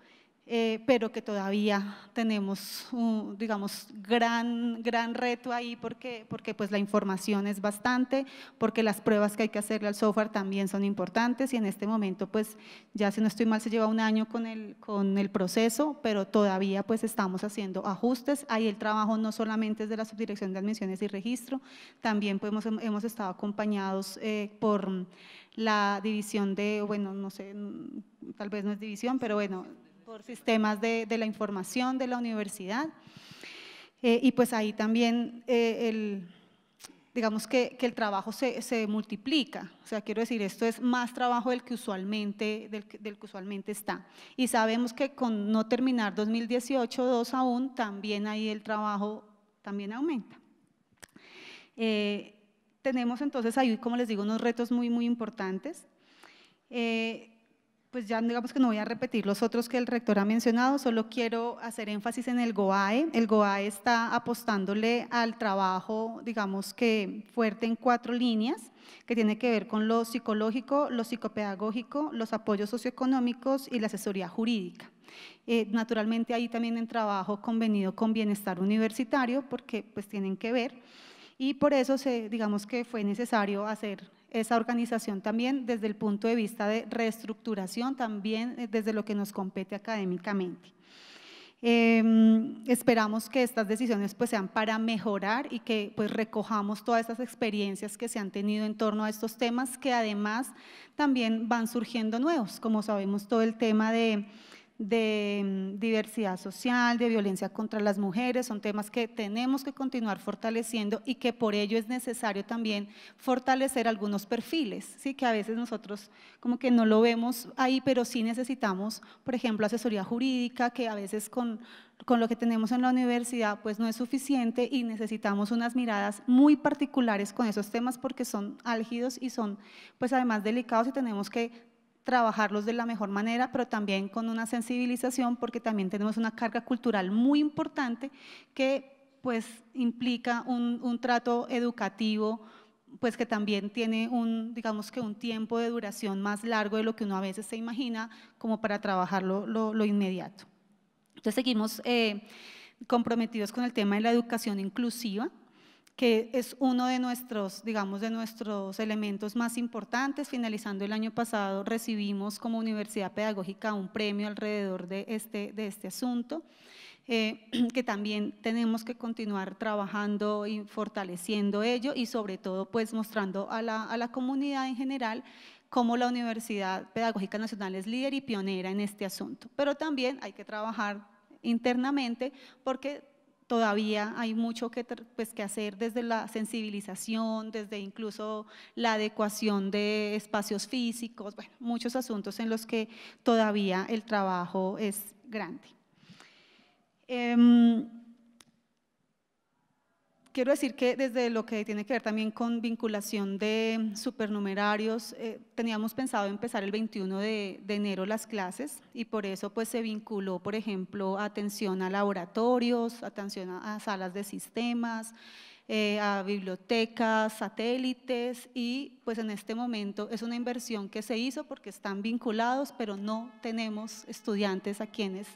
Eh, pero que todavía tenemos, un, digamos, gran, gran reto ahí porque, porque pues la información es bastante, porque las pruebas que hay que hacerle al software también son importantes y en este momento pues ya si no estoy mal se lleva un año con el, con el proceso, pero todavía pues estamos haciendo ajustes. Ahí el trabajo no solamente es de la Subdirección de Admisiones y Registro, también pues, hemos, estado acompañados eh, por la división de, bueno, no sé, tal vez no es división, pero bueno, por sistemas de, la información de la universidad. Eh, y pues ahí también eh, el, digamos que, el trabajo se, multiplica. O sea, quiero decir, esto es más trabajo del que, usualmente, del, que usualmente está. Y sabemos que con no terminar 2018, 2 aún, también ahí el trabajo también aumenta. Eh, tenemos entonces ahí, como les digo, unos retos muy, muy importantes pues ya digamos que no voy a repetir los otros que el rector ha mencionado, solo quiero hacer énfasis en el GOAE. El GOAE está apostándole al trabajo, digamos que fuerte en cuatro líneas, que tiene que ver con lo psicológico, lo psicopedagógico, los apoyos socioeconómicos y la asesoría jurídica. Eh, naturalmente ahí también en trabajo convenido con bienestar universitario, porque pues tienen que ver, y por eso se, digamos que fue necesario hacer esa organización también desde el punto de vista de reestructuración, también eh, desde lo que nos compete académicamente. Em, esperamos que estas decisiones pues, sean para mejorar y que pues, recojamos todas esas experiencias que se han tenido en torno a estos temas que además también van surgiendo nuevos, como sabemos todo el tema de de mm, diversidad social, de violencia contra las mujeres, son temas que tenemos que continuar fortaleciendo y que por ello es necesario también fortalecer algunos perfiles, ¿sí? que a veces nosotros como que no lo vemos ahí, pero sí necesitamos, por ejemplo, asesoría jurídica, que a veces con, con lo que tenemos en la universidad pues no es suficiente y necesitamos unas miradas muy particulares con esos temas porque son álgidos y son pues además delicados y tenemos que trabajarlos de la mejor manera, pero también con una sensibilización, porque también tenemos una carga cultural muy importante que pues implica un, un trato educativo, pues que también tiene un, digamos que un tiempo de duración más largo de lo que uno a veces se imagina, como para trabajarlo lo, inmediato. Entonces seguimos eh, comprometidos con el tema de la educación inclusiva, que es uno de nuestros, digamos, de nuestros elementos más importantes. Finalizando el año pasado, recibimos como Universidad Pedagógica un premio alrededor de este, de este asunto, eh, que también tenemos que continuar trabajando y fortaleciendo ello y sobre todo pues mostrando a la, a la comunidad en general cómo la Universidad Pedagógica Nacional es líder y pionera en este asunto. Pero también hay que trabajar internamente porque todavía hay mucho que, pues, que hacer desde la sensibilización, desde incluso la adecuación de espacios físicos, muchos asuntos en los que todavía el trabajo es grande. Em, quiero decir que desde lo que tiene que ver también con vinculación de supernumerarios, eh, teníamos pensado empezar el 21 de, enero las clases y por eso pues se vinculó, por ejemplo, atención a laboratorios, atención a, salas de sistemas, eh, a bibliotecas, satélites y pues en este momento es una inversión que se hizo porque están vinculados, pero no tenemos estudiantes a quienes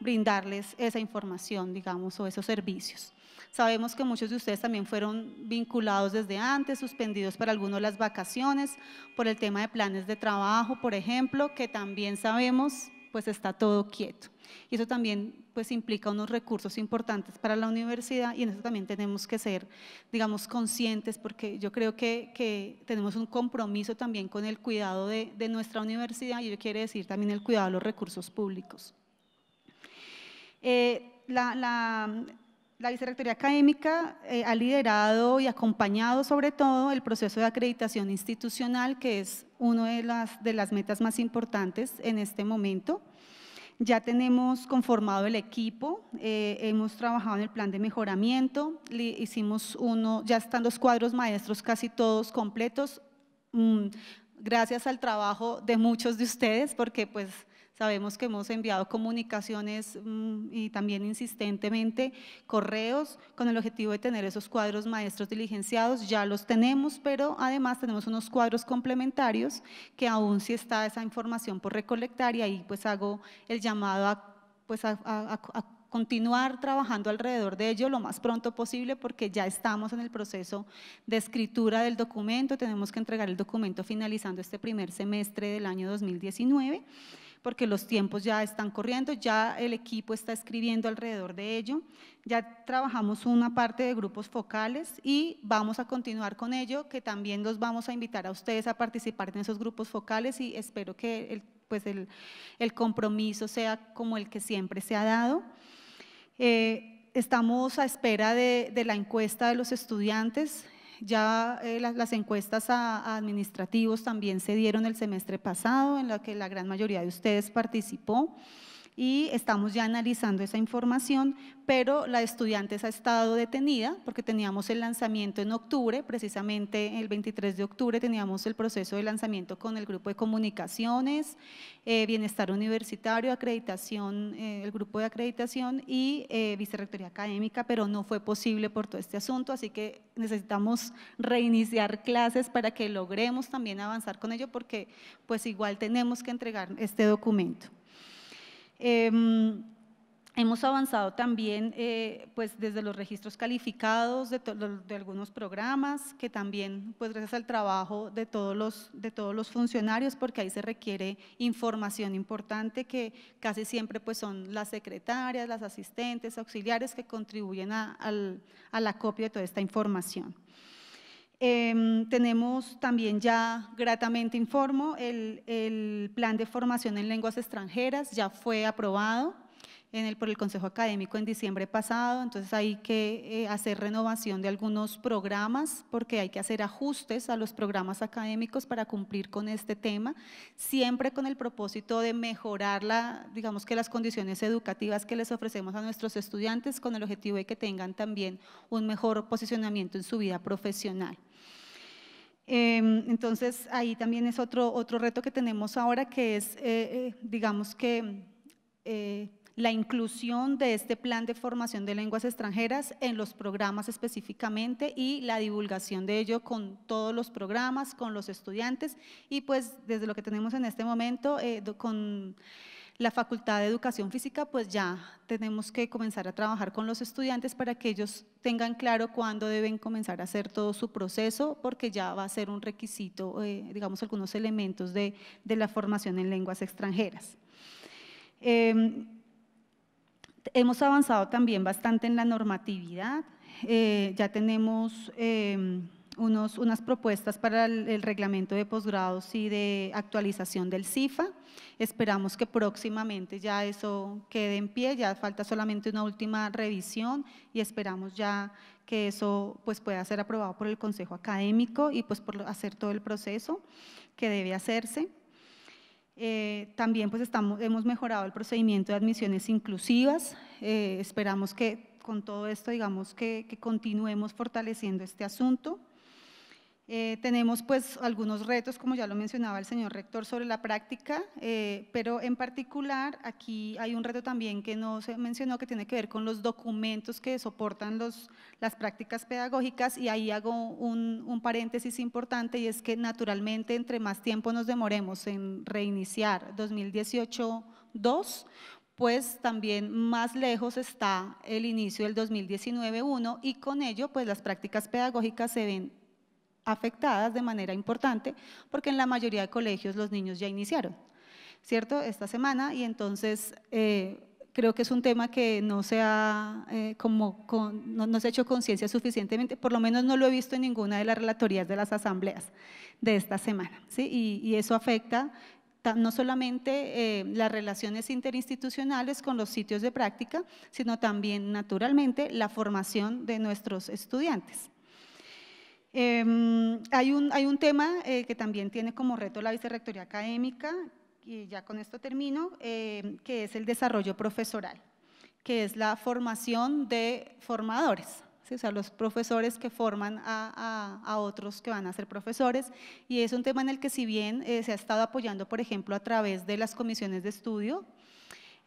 brindarles esa información, digamos, o esos servicios. Sabemos que muchos de ustedes también fueron vinculados desde antes, suspendidos para algunos las vacaciones, por el tema de planes de trabajo, por ejemplo, que también sabemos pues está todo quieto. Y eso también pues implica unos recursos importantes para la universidad y en eso también tenemos que ser, digamos, conscientes porque yo creo que, tenemos un compromiso también con el cuidado de, nuestra universidad y yo quiero decir también el cuidado de los recursos públicos. Eh, la, la Vicerrectoría Académica eh, ha liderado y acompañado sobre todo el proceso de acreditación institucional, que es una de las, de las metas más importantes en este momento. Ya tenemos conformado el equipo, eh, hemos trabajado en el plan de mejoramiento, hicimos uno, ya están los cuadros maestros casi todos completos, mm, gracias al trabajo de muchos de ustedes, porque pues Sabemos que hemos enviado comunicaciones mm, y también insistentemente correos con el objetivo de tener esos cuadros maestros diligenciados. Ya los tenemos, pero además tenemos unos cuadros complementarios que aún si está esa información por recolectar y ahí pues hago el llamado a, pues a continuar trabajando alrededor de ello lo más pronto posible porque ya estamos en el proceso de escritura del documento, tenemos que entregar el documento finalizando este primer semestre del año 2019 porque los tiempos ya están corriendo, ya el equipo está escribiendo alrededor de ello, ya trabajamos una parte de grupos focales y vamos a continuar con ello, que también los vamos a invitar a ustedes a participar en esos grupos focales y espero que el, pues el, compromiso sea como el que siempre se ha dado. Eh, estamos a espera de, la encuesta de los estudiantes. Ya eh, las, encuestas a administrativos también se dieron el semestre pasado, en la que la gran mayoría de ustedes participó y estamos ya analizando esa información, pero la estudiante ha estado detenida porque teníamos el lanzamiento en octubre, precisamente el 23 de octubre teníamos el proceso de lanzamiento con el grupo de comunicaciones, eh, bienestar universitario, acreditación, eh, el grupo de acreditación y eh, vicerrectoría académica, pero no fue posible por todo este asunto, así que necesitamos reiniciar clases para que logremos también avanzar con ello porque pues igual tenemos que entregar este documento. Em, hemos avanzado también eh, pues desde los registros calificados de, algunos programas, que también pues gracias al trabajo de todos, los, de todos los funcionarios, porque ahí se requiere información importante que casi siempre pues, son las secretarias, las asistentes, auxiliares que contribuyen a, la copia de toda esta información. Em, tenemos también ya, gratamente informo, el, plan de formación en lenguas extranjeras ya fue aprobado por el Consejo Académico en diciembre pasado, entonces hay que eh, hacer renovación de algunos programas porque hay que hacer ajustes a los programas académicos para cumplir con este tema, siempre con el propósito de mejorar digamos que las condiciones educativas que les ofrecemos a nuestros estudiantes con el objetivo de que tengan también un mejor posicionamiento en su vida profesional. Em, entonces, ahí también es otro, otro reto que tenemos ahora, que es, eh, eh, digamos que, eh, la inclusión de este plan de formación de lenguas extranjeras en los programas específicamente y la divulgación de ello con todos los programas, con los estudiantes y pues desde lo que tenemos en este momento con la Facultad de Educación Física, pues ya tenemos que comenzar a trabajar con los estudiantes para que ellos tengan claro cuándo deben comenzar a hacer todo su proceso, porque ya va a ser un requisito, eh, digamos, algunos elementos de, la formación en lenguas extranjeras. Em, hemos avanzado también bastante en la normatividad, eh, ya tenemos em, unas propuestas para el, reglamento de posgrados y de actualización del CIFA. Esperamos que próximamente ya eso quede en pie, ya falta solamente una última revisión y esperamos ya que eso pues, pueda ser aprobado por el Consejo Académico y pues por hacer todo el proceso que debe hacerse. Eh, también pues estamos, hemos mejorado el procedimiento de admisiones inclusivas, eh, esperamos que con todo esto digamos que continuemos fortaleciendo este asunto. Eh, tenemos pues algunos retos, como ya lo mencionaba el señor rector, sobre la práctica, eh, pero en particular aquí hay un reto también que no se mencionó que tiene que ver con los documentos que soportan las prácticas pedagógicas y ahí hago un, un paréntesis importante y es que naturalmente entre más tiempo nos demoremos en reiniciar 2018-2, pues también más lejos está el inicio del 2019-1 y con ello pues las prácticas pedagógicas se ven afectadas de manera importante, porque en la mayoría de colegios los niños ya iniciaron, ¿cierto? Esta semana, y entonces eh, creo que es un tema que no se ha, eh, como, no, se ha hecho conciencia suficientemente, por lo menos no lo he visto en ninguna de las relatorías de las asambleas de esta semana, ¿sí? y, eso afecta no solamente eh, las relaciones interinstitucionales con los sitios de práctica, sino también, naturalmente, la formación de nuestros estudiantes. Em, hay, un, hay un tema eh, que también tiene como reto la Vicerrectoría Académica, y ya con esto termino, em, que es el desarrollo profesoral, que es la formación de formadores. O sea, los profesores que forman a, a, a, otros que van a ser profesores. Y es un tema en el que si bien eh, se ha estado apoyando, por ejemplo, a través de las comisiones de estudio,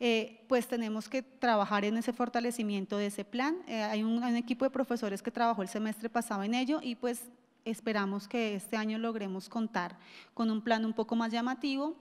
eh, pues tenemos que trabajar en ese fortalecimiento de ese plan. Eh, hay, un, equipo de profesores que trabajó el semestre pasado en ello y pues esperamos que este año logremos contar con un plan un poco más llamativo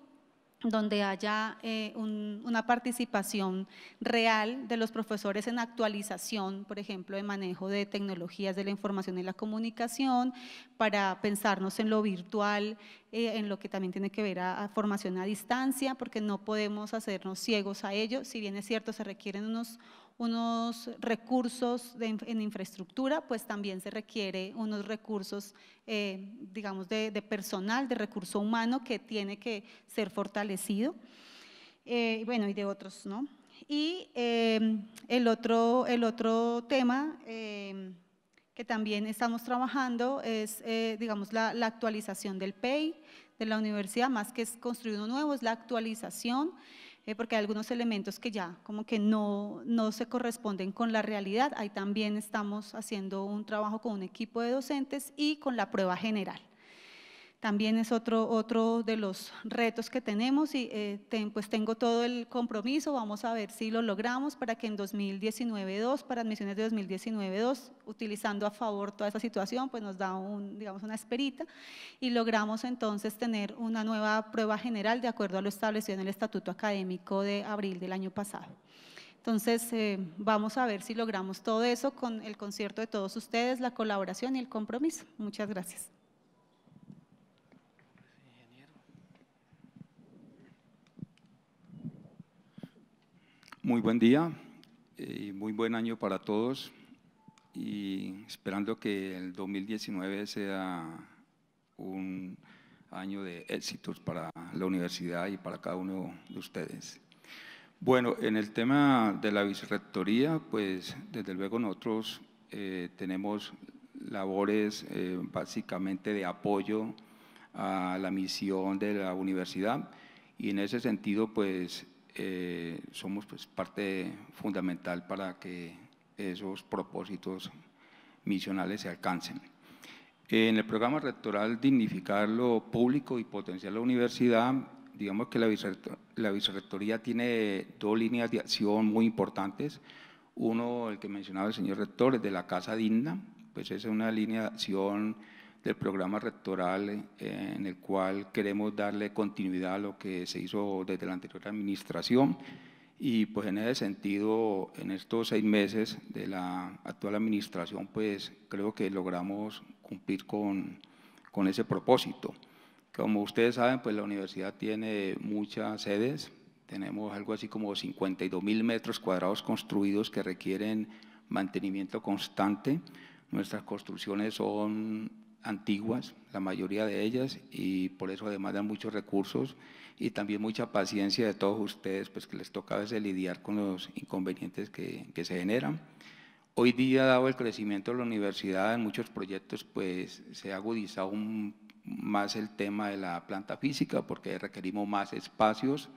donde haya eh, una participación real de los profesores en actualización, por ejemplo, de manejo de tecnologías de la información y la comunicación, para pensarnos en lo virtual, eh, en lo que también tiene que ver a, formación a distancia, porque no podemos hacernos ciegos a ello, si bien es cierto, se requieren unos unos recursos en infraestructura, pues también se requiere unos recursos, eh, digamos, de, personal, de recurso humano que tiene que ser fortalecido, eh, bueno, y de otros, ¿no? Y em, el, otro, el otro tema em, que también estamos trabajando es, eh, digamos, la, la actualización del PEI de la universidad, más que es construir uno nuevo, es la actualización. Eh, porque hay algunos elementos que ya como que no se corresponden con la realidad. Ahí también estamos haciendo un trabajo con un equipo de docentes y con la prueba general también es otro, otro de los retos que tenemos y eh, pues tengo todo el compromiso, vamos a ver si lo logramos para que en 2019-2, para admisiones de 2019-2, utilizando a favor toda esa situación, pues nos da un, digamos, una esperita y logramos entonces tener una nueva prueba general de acuerdo a lo establecido en el Estatuto Académico de abril del año pasado. Entonces, eh, vamos a ver si logramos todo eso con el concierto de todos ustedes, la colaboración y el compromiso. Muchas gracias. Muy buen día y eh, muy buen año para todos y esperando que el 2019 sea un año de éxitos para la universidad y para cada uno de ustedes. Bueno, en el tema de la vicerrectoría, pues desde luego nosotros eh, tenemos labores eh, básicamente de apoyo a la misión de la universidad y en ese sentido pues eh, somos pues, parte fundamental para que esos propósitos misionales se alcancen. Eh, en el programa rectoral Dignificar lo Público y Potenciar la Universidad, digamos que la, vicerrectoría tiene dos líneas de acción muy importantes. Uno, el que mencionaba el señor rector, es de la Casa Digna, pues es una línea de acción del programa rectoral eh, en el cual queremos darle continuidad a lo que se hizo desde la anterior administración y pues en ese sentido en estos seis meses de la actual administración pues creo que logramos cumplir con, ese propósito. Como ustedes saben pues la universidad tiene muchas sedes, tenemos algo así como 52 mil metros cuadrados construidos que requieren mantenimiento constante, Nuestras construcciones son antiguas, la mayoría de ellas, y por eso además dan muchos recursos y también mucha paciencia de todos ustedes, pues que les toca a veces lidiar con los inconvenientes que, se generan. Hoy día, dado el crecimiento de la universidad, en muchos proyectos pues se ha agudizado un, más el tema de la planta física, porque requerimos más espacios,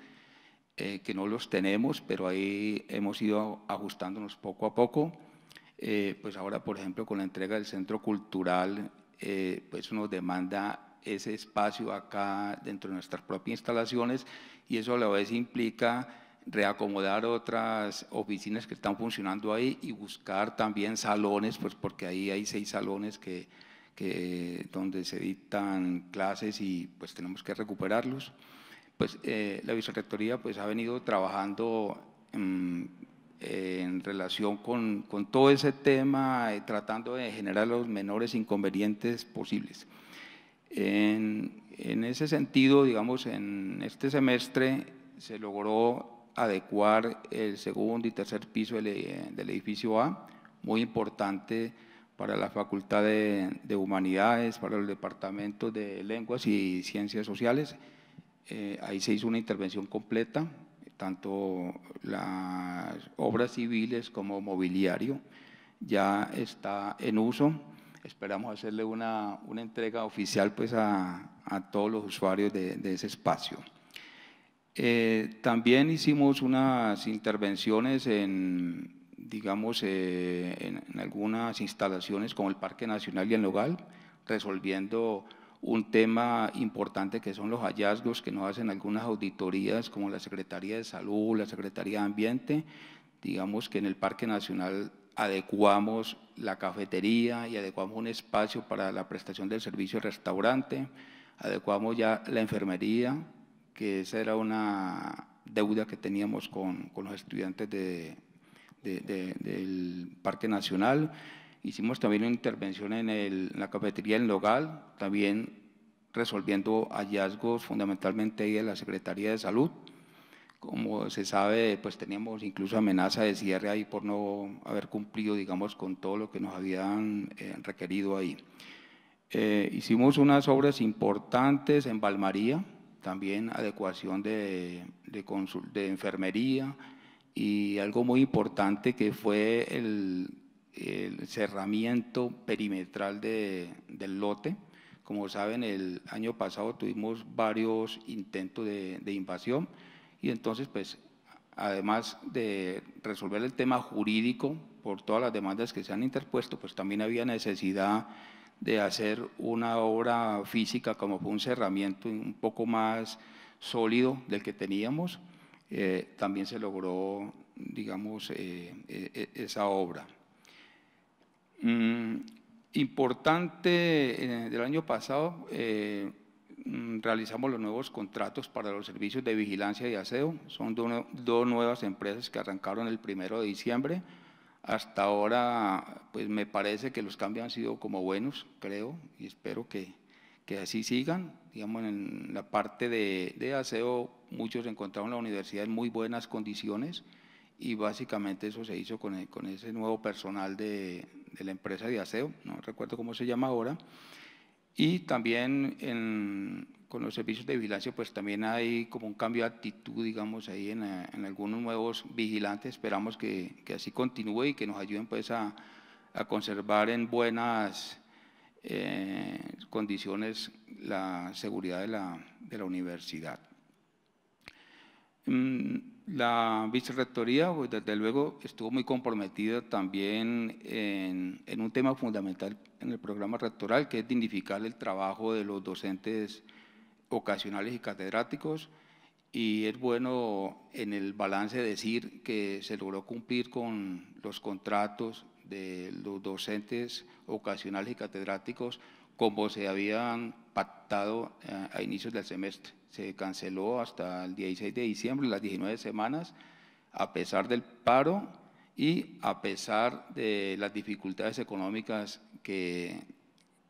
eh, que no los tenemos, pero ahí hemos ido ajustándonos poco a poco. Eh, pues ahora, por ejemplo, con la entrega del Centro Cultural eh, pues nos demanda ese espacio acá dentro de nuestras propias instalaciones y eso a la vez implica reacomodar otras oficinas que están funcionando ahí y buscar también salones, pues porque ahí hay seis salones que, que donde se dictan clases y pues tenemos que recuperarlos. Pues eh, la vicerrectoría pues ha venido trabajando en mm, eh, en relación con, con, todo ese tema, eh, tratando de generar los menores inconvenientes posibles. En, en ese sentido, digamos, en este semestre se logró adecuar el segundo y tercer piso del, eh, edificio A, muy importante para la Facultad de, Humanidades, para los departamentos de Lenguas y Ciencias Sociales. ahí se hizo una intervención completa, tanto las obras civiles como mobiliario, ya está en uso. Esperamos hacerle una, entrega oficial pues, a, todos los usuarios de, ese espacio. Eh, también hicimos unas intervenciones en, digamos, eh, en, en, algunas instalaciones como el Parque Nacional y el Nogal, resolviendo un tema importante que son los hallazgos que nos hacen algunas auditorías como la Secretaría de Salud, la Secretaría de Ambiente. Digamos que en el Parque Nacional adecuamos la cafetería y adecuamos un espacio para la prestación del servicio restaurante, adecuamos ya la enfermería, que esa era una deuda que teníamos con, los estudiantes del Parque Nacional. Hicimos también una intervención en, la cafetería en Logal, también resolviendo hallazgos fundamentalmente de la Secretaría de Salud. Como se sabe, pues teníamos incluso amenaza de cierre ahí por no haber cumplido, digamos, con todo lo que nos habían eh, requerido ahí. Eh, hicimos unas obras importantes en Balmaría, también adecuación de, de enfermería y algo muy importante que fue el el cerramiento perimetral del lote. Como saben, el año pasado tuvimos varios intentos de, invasión y entonces, pues, además de resolver el tema jurídico por todas las demandas que se han interpuesto, pues también había necesidad de hacer una obra física como fue un cerramiento un poco más sólido del que teníamos. Eh, también se logró, digamos, eh, eh, esa obra. Mm, importante, eh, del año pasado eh, mm, realizamos los nuevos contratos para los servicios de vigilancia y aseo. Son dos, nuevas empresas que arrancaron el primero de diciembre. Hasta ahora, pues me parece que los cambios han sido como buenos, creo, y espero que, así sigan. Digamos, en la parte de, aseo, muchos encontraron la universidad en muy buenas condiciones y básicamente eso se hizo con, con ese nuevo personal de, de la empresa de aseo, no recuerdo cómo se llama ahora, y también con los servicios de vigilancia, pues también hay como un cambio de actitud, digamos, ahí en, eh, algunos nuevos vigilantes. Esperamos que, así continúe y que nos ayuden pues a, conservar en buenas eh, condiciones la seguridad de la, universidad. Mm, la vicerrectoría, pues, desde luego, estuvo muy comprometida también en, un tema fundamental en el programa rectoral, que es dignificar el trabajo de los docentes ocasionales y catedráticos. Y es bueno en el balance decir que se logró cumplir con los contratos de los docentes ocasionales y catedráticos como se habían pactado eh, a inicios del semestre se canceló hasta el 16 de diciembre, las 19 semanas, a pesar del paro y a pesar de las dificultades económicas que,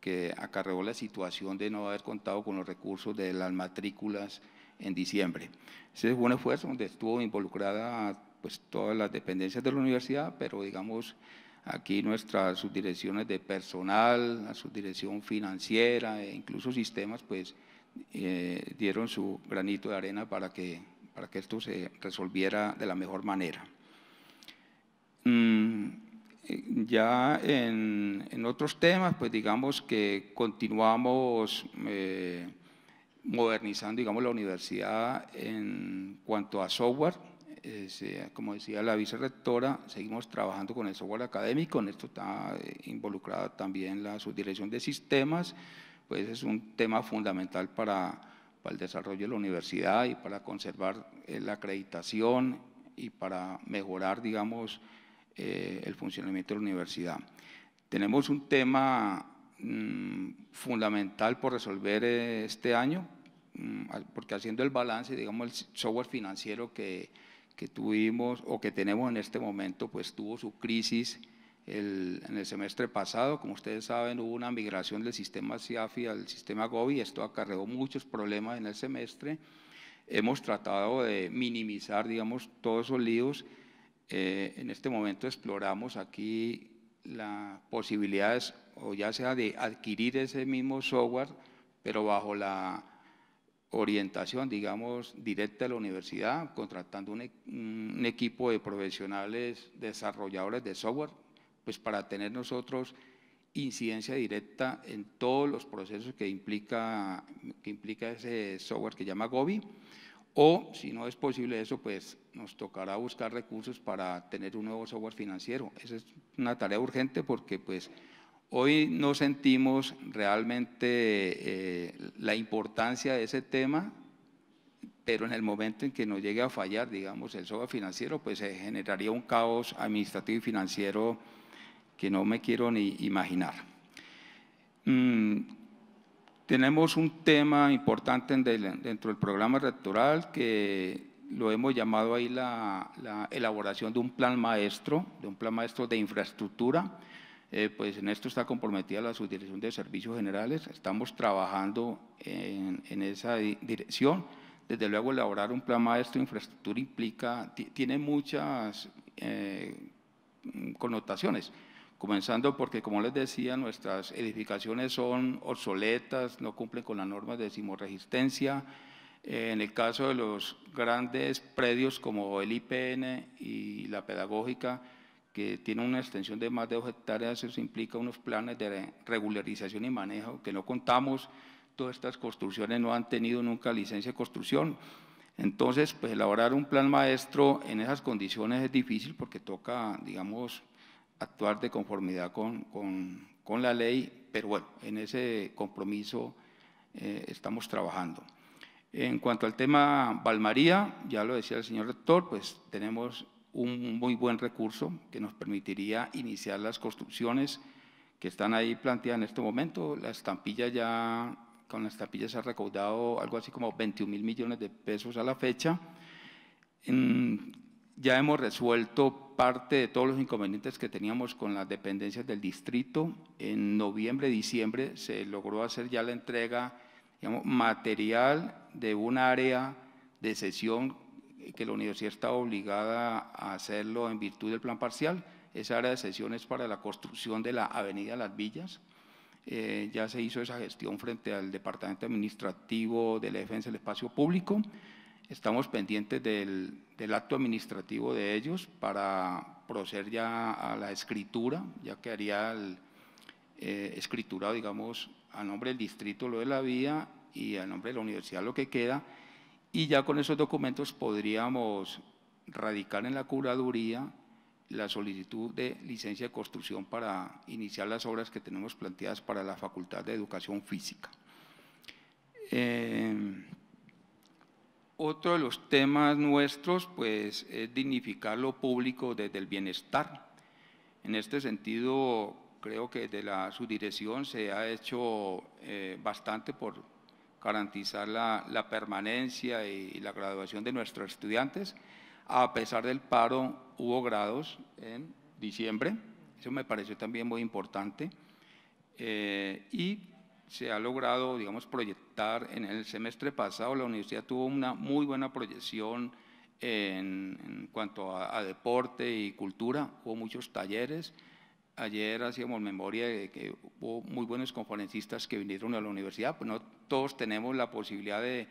que acarreó la situación de no haber contado con los recursos de las matrículas en diciembre. Ese es un esfuerzo donde estuvo involucrada pues, todas las dependencias de la universidad, pero digamos aquí nuestras subdirecciones de personal, la subdirección financiera e incluso sistemas, pues eh, dieron su granito de arena para que, para que esto se resolviera de la mejor manera. Mm, ya en, en, otros temas, pues digamos que continuamos eh, modernizando, digamos, la universidad en cuanto a software. Eh, como decía la vicerrectora, seguimos trabajando con el software académico, en esto está eh, involucrada también la subdirección de sistemas, pues es un tema fundamental para, para el desarrollo de la universidad y para conservar eh, la acreditación y para mejorar, digamos, eh, el funcionamiento de la universidad. Tenemos un tema mm, fundamental por resolver eh, este año, mm, porque haciendo el balance, digamos, el software financiero que, que tuvimos o que tenemos en este momento, pues tuvo su crisis en el semestre pasado, como ustedes saben, hubo una migración del sistema CIAFI al sistema GOBI, esto acarreó muchos problemas en el semestre. Hemos tratado de minimizar, digamos, todos esos líos. Eh, en este momento exploramos aquí las posibilidades, o ya sea de adquirir ese mismo software, pero bajo la orientación, digamos, directa de la universidad, contratando un equipo de profesionales desarrolladores de software, pues para tener nosotros incidencia directa en todos los procesos que implica, que implica ese software que llama Gobi. O si no es posible eso, pues nos tocará buscar recursos para tener un nuevo software financiero. Esa es una tarea urgente porque pues hoy no sentimos realmente eh, la importancia de ese tema, pero en el momento en que nos llegue a fallar, digamos, el software financiero, pues se generaría un caos administrativo y financiero que no me quiero ni imaginar. Mm, tenemos un tema importante dentro del programa rectoral que lo hemos llamado ahí la, elaboración de un plan maestro, de un plan maestro de infraestructura. Eh, pues en esto está comprometida la Subdirección de Servicios Generales. Estamos trabajando en, esa dirección. Desde luego, elaborar un plan maestro de infraestructura implica, tiene muchas eh, connotaciones. Comenzando porque, como les decía, nuestras edificaciones son obsoletas, no cumplen con las normas de decimoresistencia. Eh, en el caso de los grandes predios como el IPN y la pedagógica, que tiene una extensión de más de dos hectáreas, eso implica unos planes de regularización y manejo que no contamos. Todas estas construcciones no han tenido nunca licencia de construcción. Entonces, pues elaborar un plan maestro en esas condiciones es difícil porque toca, digamos, actuar de conformidad con, la ley, pero bueno, en ese compromiso eh, estamos trabajando. En cuanto al tema Valmaría, ya lo decía el señor rector, pues tenemos un muy buen recurso que nos permitiría iniciar las construcciones que están ahí planteadas en este momento. La estampilla ya, con la estampilla se ha recaudado algo así como 21 mil millones de pesos a la fecha. Ya hemos resuelto parte de todos los inconvenientes que teníamos con las dependencias del distrito. En noviembre, diciembre se logró hacer ya la entrega material de un área de sesión que la universidad está obligada a hacerlo en virtud del plan parcial. Esa área de sesión es para la construcción de la Avenida Las Villas. Eh, ya se hizo esa gestión frente al Departamento Administrativo de la Defensa del Espacio Público. Estamos pendientes del, acto administrativo de ellos para proceder ya a la escritura, ya que el, eh, escriturado, digamos, a nombre del distrito lo de la vía y a nombre de la universidad lo que queda. Y ya con esos documentos podríamos radicar en la curaduría la solicitud de licencia de construcción para iniciar las obras que tenemos planteadas para la Facultad de Educación Física. Eh, otro de los temas nuestros pues, es dignificar lo público desde el bienestar. En este sentido, creo que de la subdirección se ha hecho eh, bastante por garantizar la, permanencia y, la graduación de nuestros estudiantes. A pesar del paro, hubo grados en diciembre, eso me pareció también muy importante. Eh, y se ha logrado, digamos, proyectar. En el semestre pasado la universidad tuvo una muy buena proyección en, cuanto a, deporte y cultura, hubo muchos talleres. Ayer hacíamos memoria de que hubo muy buenos conferencistas que vinieron a la universidad, pues no todos tenemos la posibilidad de,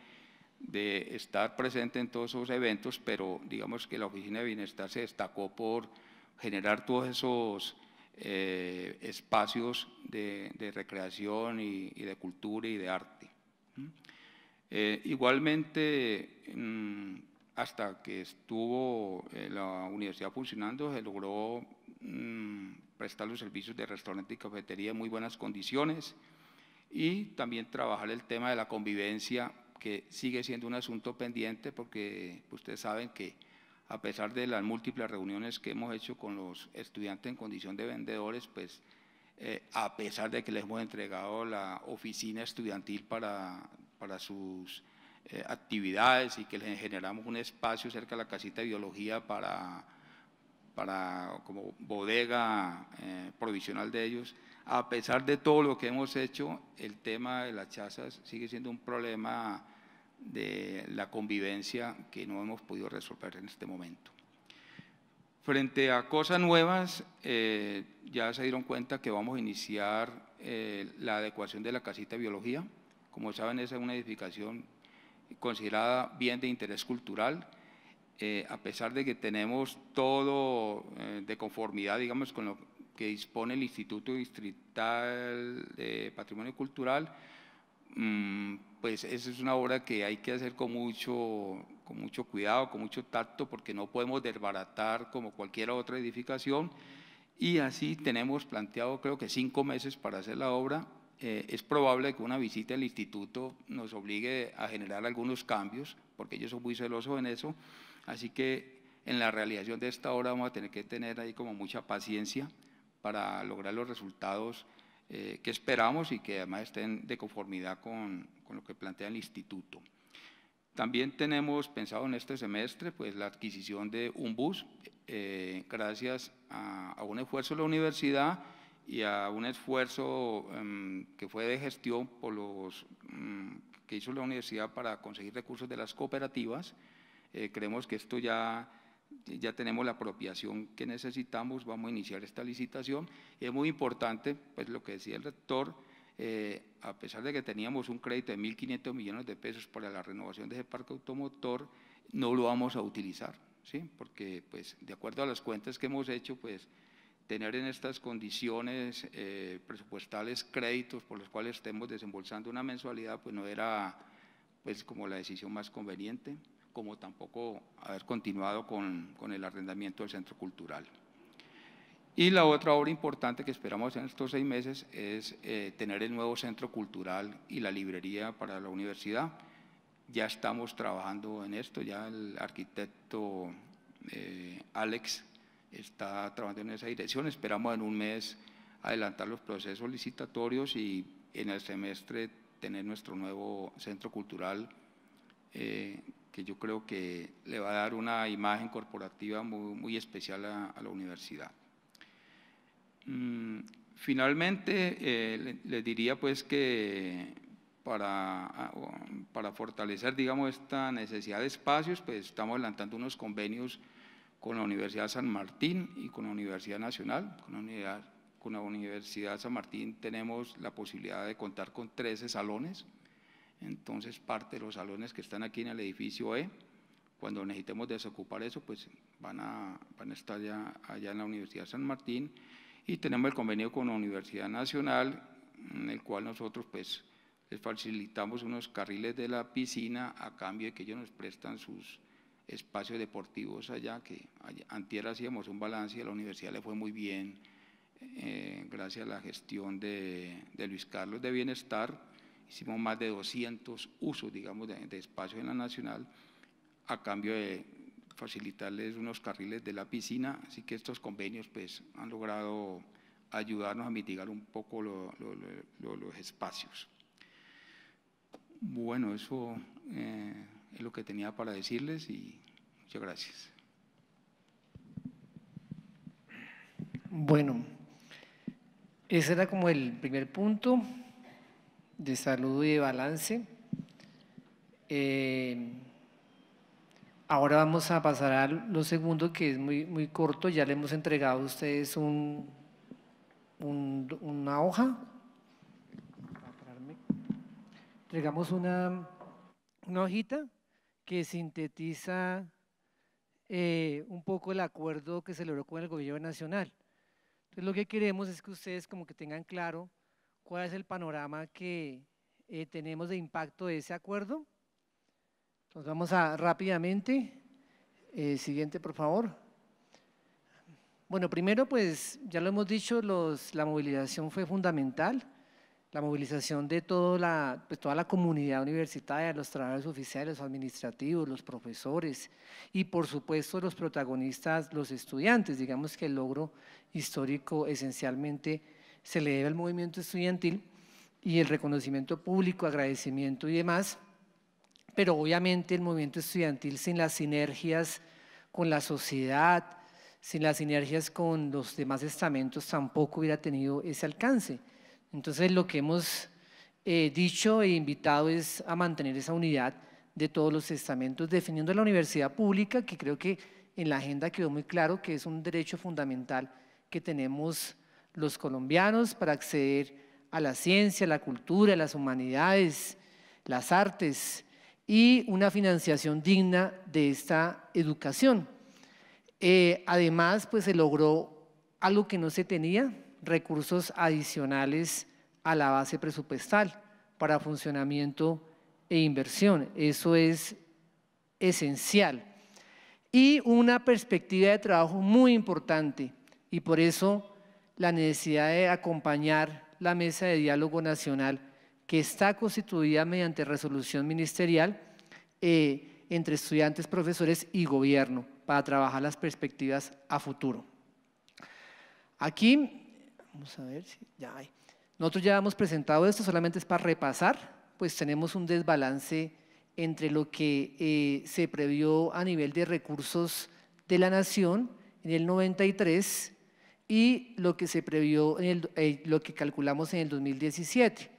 estar presente en todos esos eventos, pero digamos que la Oficina de Bienestar se destacó por generar todos esos eh, espacios de, recreación y, de cultura y de arte. Eh, igualmente, mm, hasta que estuvo eh, la universidad funcionando, se logró mm, prestar los servicios de restaurante y cafetería en muy buenas condiciones y también trabajar el tema de la convivencia, que sigue siendo un asunto pendiente porque pues, ustedes saben que a pesar de las múltiples reuniones que hemos hecho con los estudiantes en condición de vendedores, pues eh, a pesar de que les hemos entregado la oficina estudiantil para, sus eh, actividades y que les generamos un espacio cerca de la casita de biología para, para como bodega eh, provisional de ellos. A pesar de todo lo que hemos hecho, el tema de las chazas sigue siendo un problema de la convivencia que no hemos podido resolver en este momento. Frente a cosas nuevas, eh, ya se dieron cuenta que vamos a iniciar eh, la adecuación de la casita de biología. Como saben, esa es una edificación considerada bien de interés cultural, eh, a pesar de que tenemos todo de conformidad, digamos, con lo que dispone el Instituto Distrital de Patrimonio Cultural, Mm, pues esa es una obra que hay que hacer con mucho, con mucho cuidado, con mucho tacto, porque no podemos desbaratar como cualquier otra edificación. Y así tenemos planteado creo que cinco meses para hacer la obra. Eh, es probable que una visita al instituto nos obligue a generar algunos cambios, porque yo soy muy celoso en eso. Así que en la realización de esta obra vamos a tener que tener ahí como mucha paciencia para lograr los resultados eh, que esperamos y que además estén de conformidad con, con, lo que plantea el instituto. También tenemos pensado en este semestre pues, la adquisición de un bus, eh, gracias a, un esfuerzo de la universidad y a un esfuerzo em, que fue de gestión por los, mm, que hizo la universidad para conseguir recursos de las cooperativas. Eh, creemos que esto ya ya tenemos la apropiación que necesitamos, vamos a iniciar esta licitación. Es muy importante, pues lo que decía el rector, eh, a pesar de que teníamos un crédito de 1.500 millones de pesos para la renovación de ese parque automotor, no lo vamos a utilizar, Porque, pues, de acuerdo a las cuentas que hemos hecho, pues, tener en estas condiciones eh, presupuestales créditos por los cuales estemos desembolsando una mensualidad, pues no era pues como la decisión más conveniente como tampoco haber continuado con, el arrendamiento del centro cultural. Y la otra obra importante que esperamos en estos seis meses es eh, tener el nuevo centro cultural y la librería para la universidad. Ya estamos trabajando en esto, ya el arquitecto eh, Alex está trabajando en esa dirección. Esperamos en un mes adelantar los procesos licitatorios y en el semestre tener nuestro nuevo centro cultural eh, que yo creo que le va a dar una imagen corporativa muy, especial a, la universidad. Mm, finalmente, eh, les diría pues que para, fortalecer, digamos, esta necesidad de espacios, pues estamos adelantando unos convenios con la Universidad San Martín y con la Universidad Nacional. Con la Universidad, con la Universidad San Martín tenemos la posibilidad de contar con 13 salones, entonces, parte de los salones que están aquí en el edificio E, cuando necesitemos desocupar eso, pues van a, van a estar allá en la Universidad San Martín. Y tenemos el convenio con la Universidad Nacional, en el cual nosotros pues les facilitamos unos carriles de la piscina a cambio de que ellos nos prestan sus espacios deportivos allá, que allá, antier hacíamos un balance y a la universidad le fue muy bien, eh, gracias a la gestión de Luis Carlos de Bienestar, hicimos más de 200 usos, digamos, de, espacios en la Nacional a cambio de facilitarles unos carriles de la piscina, así que estos convenios pues han logrado ayudarnos a mitigar un poco los espacios. Bueno, eso eh, es lo que tenía para decirles y muchas gracias. Bueno, ese era como el primer punto de salud y de balance. Eh, ahora vamos a pasar a lo segundo, que es muy, muy corto. Ya le hemos entregado a ustedes un, una hoja. Entregamos una, una hojita que sintetiza eh, un poco el acuerdo que se logró con el gobierno nacional. Entonces lo que queremos es que ustedes como que tengan claro cuál es el panorama que eh, tenemos de impacto de ese acuerdo. Entonces vamos a rápidamente, eh, siguiente por favor. Bueno, primero pues ya lo hemos dicho, los, la movilización fue fundamental, la movilización de toda la, pues, toda la comunidad universitaria, los trabajadores oficiales, los administrativos, los profesores y por supuesto los protagonistas, los estudiantes, digamos que el logro histórico esencialmente se le debe al movimiento estudiantil y el reconocimiento público, agradecimiento y demás, pero obviamente el movimiento estudiantil sin las sinergias con la sociedad, sin las sinergias con los demás estamentos tampoco hubiera tenido ese alcance. Entonces lo que hemos eh, dicho e invitado es a mantener esa unidad de todos los estamentos, definiendo la universidad pública, que creo que en la agenda quedó muy claro que es un derecho fundamental que tenemos los colombianos para acceder a la ciencia, la cultura, las humanidades, las artes y una financiación digna de esta educación. Eh, además, pues se logró algo que no se tenía, recursos adicionales a la base presupuestal para funcionamiento e inversión. Eso es esencial. Y una perspectiva de trabajo muy importante. Y por eso la necesidad de acompañar la mesa de diálogo nacional que está constituida mediante resolución ministerial eh, entre estudiantes, profesores y gobierno para trabajar las perspectivas a futuro. Aquí, vamos a ver si ya hay. Nosotros ya hemos presentado esto, solamente es para repasar, pues tenemos un desbalance entre lo que eh, se previó a nivel de recursos de la nación en el 93 y lo que se previó, eh, lo que calculamos en el 2017.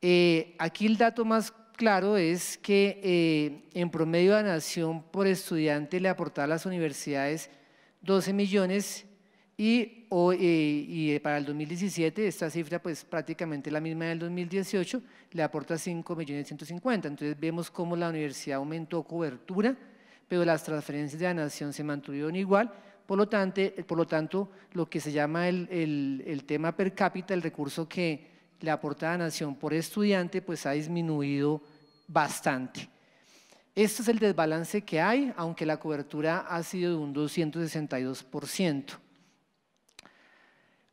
Eh, aquí el dato más claro es que eh, en promedio la nación por estudiante le aportaba a las universidades 12 millones y, para el 2017, esta cifra pues prácticamente la misma del 2018, le aporta 5 millones 150. Entonces vemos cómo la universidad aumentó cobertura, pero las transferencias de la nación se mantuvieron igual, por lo, tanto, por lo tanto lo que se llama el, tema per cápita, el recurso que le aporta la nación por estudiante, pues ha disminuido bastante. Este es el desbalance que hay, aunque la cobertura ha sido de un 262%.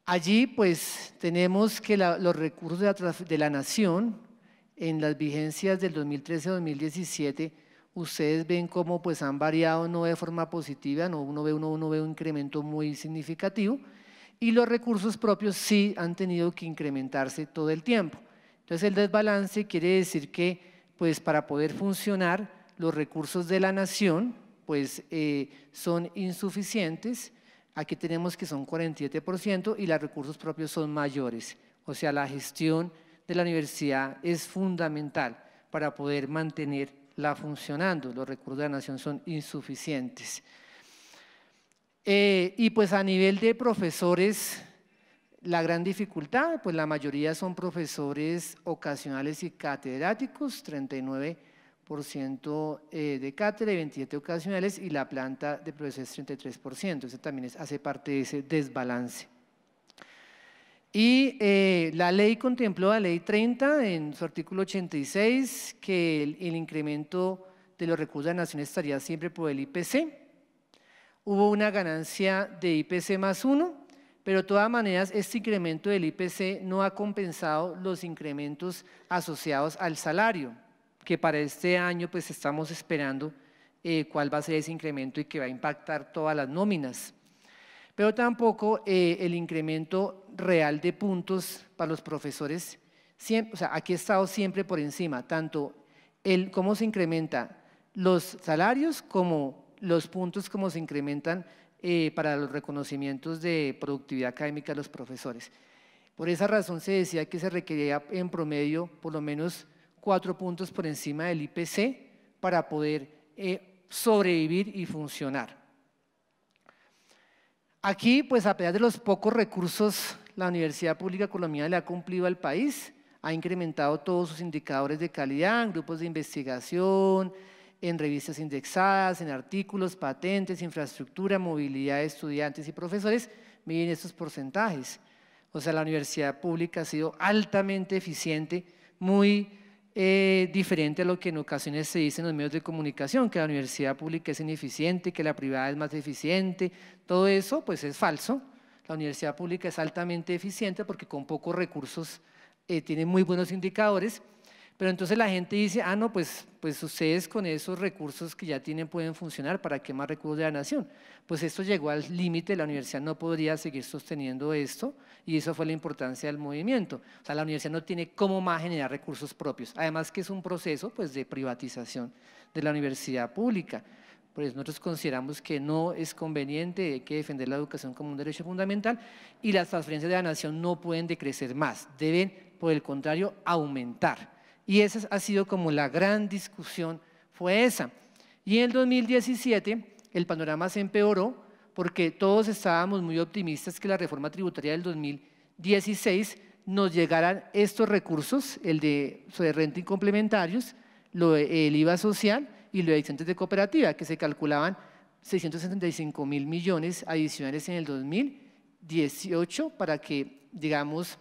Allí pues tenemos que los recursos de la, de la, nación en las vigencias del 2013-2017 ustedes ven cómo pues han variado no de forma positiva, no, uno, ve, uno, un incremento muy significativo y los recursos propios sí han tenido que incrementarse todo el tiempo. Entonces el desbalance quiere decir que pues para poder funcionar los recursos de la nación pues eh, son insuficientes, aquí tenemos que son 47% y los recursos propios son mayores, o sea la gestión de la universidad es fundamental para poder mantener la funcionando, los recursos de la nación son insuficientes. Eh, y pues a nivel de profesores, la gran dificultad, pues la mayoría son profesores ocasionales y catedráticos, 39% eh, de cátedra y 27 ocasionales, y la planta de profesores 33%. Eso también hace parte de ese desbalance. Y eh, la ley contempló, la ley 30, en su artículo 86, que el, incremento de los recursos de la nación estaría siempre por el IPC. Hubo una ganancia de IPC más uno, pero de todas maneras este incremento del IPC no ha compensado los incrementos asociados al salario, que para este año pues estamos esperando eh, cuál va a ser ese incremento y que va a impactar todas las nóminas pero tampoco eh, el incremento real de puntos para los profesores. o sea, aquí he estado siempre por encima, tanto el cómo se incrementa los salarios como los puntos cómo se incrementan eh, para los reconocimientos de productividad académica de los profesores. Por esa razón se decía que se requería en promedio por lo menos cuatro puntos por encima del IPC para poder eh, sobrevivir y funcionar. Aquí, pues a pesar de los pocos recursos, la Universidad Pública Colombiana le ha cumplido al país, ha incrementado todos sus indicadores de calidad, en grupos de investigación, en revistas indexadas, en artículos, patentes, infraestructura, movilidad de estudiantes y profesores, miren estos porcentajes. O sea, la universidad pública ha sido altamente eficiente, muy eh, diferente a lo que en ocasiones se dice en los medios de comunicación, que la universidad pública es ineficiente, que la privada es más eficiente, todo eso pues es falso. La universidad pública es altamente eficiente porque con pocos recursos eh, tiene muy buenos indicadores pero entonces la gente dice, ah, no, pues, pues ustedes con esos recursos que ya tienen pueden funcionar, ¿para qué más recursos de la nación? Pues esto llegó al límite, la universidad no podría seguir sosteniendo esto y eso fue la importancia del movimiento. O sea, la universidad no tiene cómo más generar recursos propios. Además que es un proceso pues, de privatización de la universidad pública. Pues nosotros consideramos que no es conveniente, hay que defender la educación como un derecho fundamental y las transferencias de la nación no pueden decrecer más, deben, por el contrario, aumentar. Y esa ha sido como la gran discusión, fue esa. Y en el 2017 el panorama se empeoró porque todos estábamos muy optimistas que la reforma tributaria del 2016 nos llegaran estos recursos, el de renta y complementarios, lo, el IVA social y lo de de cooperativa, que se calculaban 675 mil millones adicionales en el 2018 para que, digamos,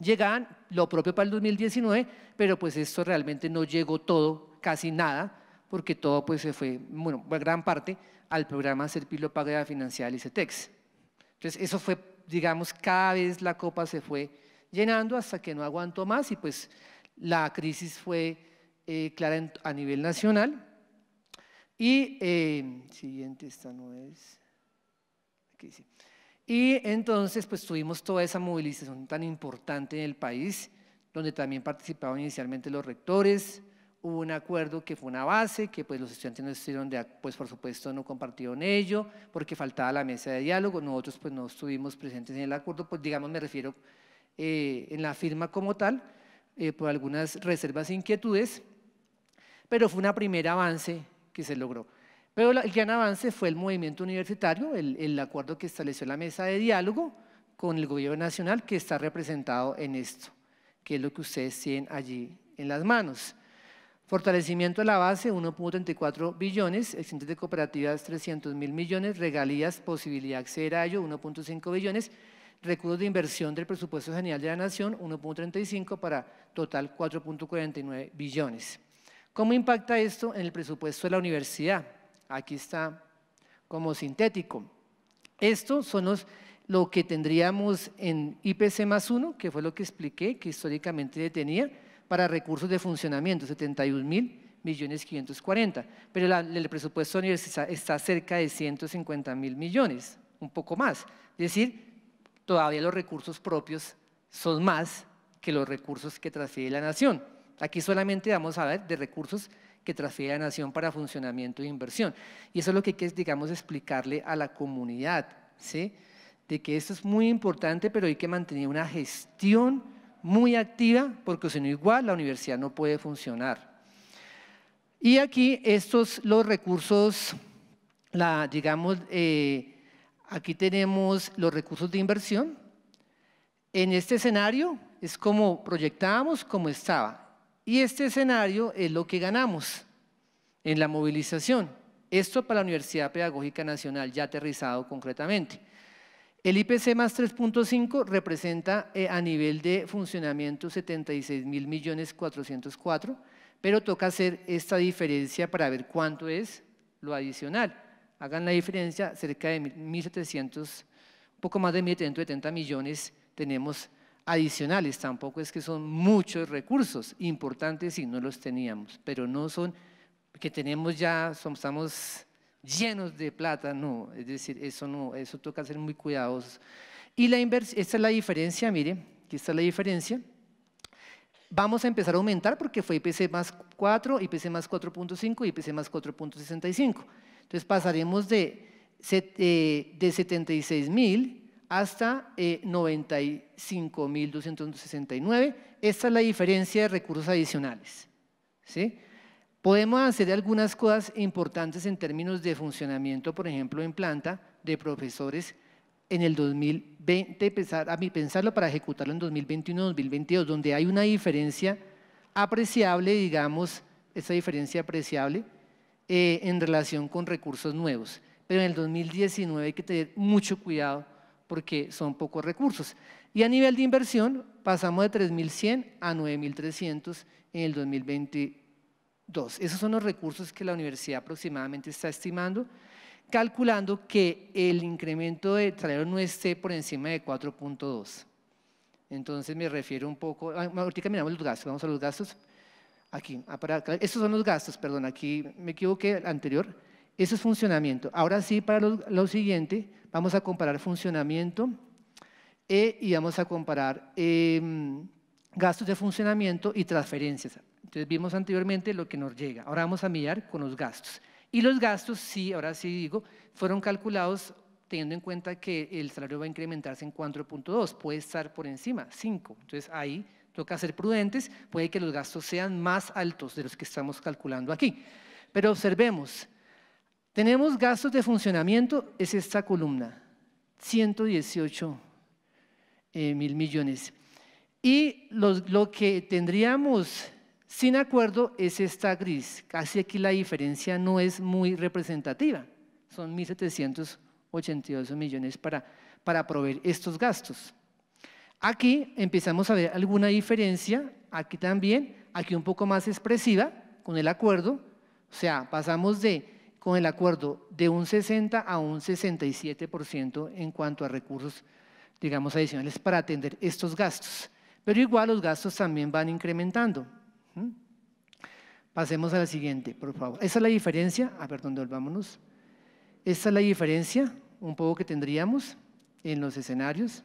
llegaban lo propio para el 2019, pero pues esto realmente no llegó todo, casi nada, porque todo pues se fue, bueno, gran parte al programa Serpilo Paga Financiera y ICETEX. E Entonces eso fue, digamos, cada vez la copa se fue llenando hasta que no aguantó más y pues la crisis fue eh, clara a nivel nacional. Y eh, siguiente, esta no es, aquí y entonces pues tuvimos toda esa movilización tan importante en el país, donde también participaban inicialmente los rectores, hubo un acuerdo que fue una base, que pues los estudiantes no estuvieron, de, pues por supuesto no compartieron ello, porque faltaba la mesa de diálogo, nosotros pues no estuvimos presentes en el acuerdo, pues digamos me refiero eh, en la firma como tal, eh, por algunas reservas e inquietudes, pero fue un primer avance que se logró. Pero el gran avance fue el movimiento universitario, el, acuerdo que estableció la mesa de diálogo con el gobierno nacional que está representado en esto, que es lo que ustedes tienen allí en las manos. Fortalecimiento de la base, 1.34 billones, excedentes de cooperativas, 300 mil millones, regalías, posibilidad de acceder a ello, 1.5 billones, recursos de inversión del presupuesto general de la nación, 1.35 para total 4.49 billones. ¿Cómo impacta esto en el presupuesto de la universidad? Aquí está como sintético. Esto son lo que tendríamos en IPC más 1, que fue lo que expliqué, que históricamente tenía, para recursos de funcionamiento, 71 mil millones 540. Pero el presupuesto universitario está cerca de 150 mil millones, un poco más. Es decir, todavía los recursos propios son más que los recursos que transfiere la nación. Aquí solamente vamos a ver de recursos que transfiere a la nación para funcionamiento e inversión. Y eso es lo que hay que, digamos, explicarle a la comunidad, ¿sí? De que esto es muy importante, pero hay que mantener una gestión muy activa, porque si no igual la universidad no puede funcionar. Y aquí estos, los recursos, digamos, eh, aquí tenemos los recursos de inversión. En este escenario es como proyectábamos, como estaba. Y este escenario es lo que ganamos en la movilización. Esto para la Universidad Pedagógica Nacional, ya aterrizado concretamente. El IPC más 3.5 representa eh, a nivel de funcionamiento 76 mil millones 404, pero toca hacer esta diferencia para ver cuánto es lo adicional. Hagan la diferencia, cerca de 1.700, poco más de 1.770 millones tenemos adicionales, tampoco es que son muchos recursos importantes y no los teníamos, pero no son que tenemos ya, estamos llenos de plata, no, es decir, eso no, eso toca ser muy cuidadosos. Y la esta es la diferencia, mire, aquí está la diferencia. Vamos a empezar a aumentar porque fue IPC más 4, IPC más 4.5 y IPC más 4.65. Entonces pasaremos de, eh, de 76 mil hasta 95.269. Eh, Esta es la diferencia de recursos adicionales. Podemos hacer algunas cosas importantes en términos de funcionamiento, por ejemplo, en planta de profesores en el 2020, a mi pensarlo para ejecutarlo en 2021-2022, donde hay una diferencia apreciable, digamos, esa diferencia apreciable eh, en relación con recursos nuevos. Pero en el 2019 hay que tener mucho cuidado porque son pocos recursos. Y a nivel de inversión pasamos de 3.100 a 9.300 en el 2022. Esos son los recursos que la universidad aproximadamente está estimando, calculando que el incremento de salario no esté por encima de 4.2. Entonces me refiero un poco, ah, ahorita miramos los gastos, vamos a los gastos. Aquí, ah, estos son los gastos, perdón, aquí me equivoqué, anterior. Eso es funcionamiento. Ahora sí, para lo siguiente, Vamos a comparar funcionamiento e, y vamos a comparar em, gastos de funcionamiento y transferencias. Entonces vimos anteriormente lo que nos llega. Ahora vamos a mirar con los gastos. Y los gastos, sí, ahora sí digo, fueron calculados teniendo en cuenta que el salario va a incrementarse en 4.2, puede estar por encima, 5. Entonces ahí toca ser prudentes, puede que los gastos sean más altos de los que estamos calculando aquí. Pero observemos, tenemos gastos de funcionamiento, es esta columna, 118 eh, mil millones. Y lo que tendríamos sin acuerdo es esta gris. Casi aquí la diferencia no es muy representativa. Son 1.782 millones para, para proveer estos gastos. Aquí empezamos a ver alguna diferencia, aquí también, aquí un poco más expresiva con el acuerdo. O sea, pasamos de con el acuerdo de un 60 a un 67% en cuanto a recursos, digamos, adicionales para atender estos gastos. Pero igual los gastos también van incrementando. ¿Mm? Pasemos a la siguiente, por favor. Esa es la diferencia, a ver dónde volvámonos. Esta es la diferencia, un poco que tendríamos en los escenarios.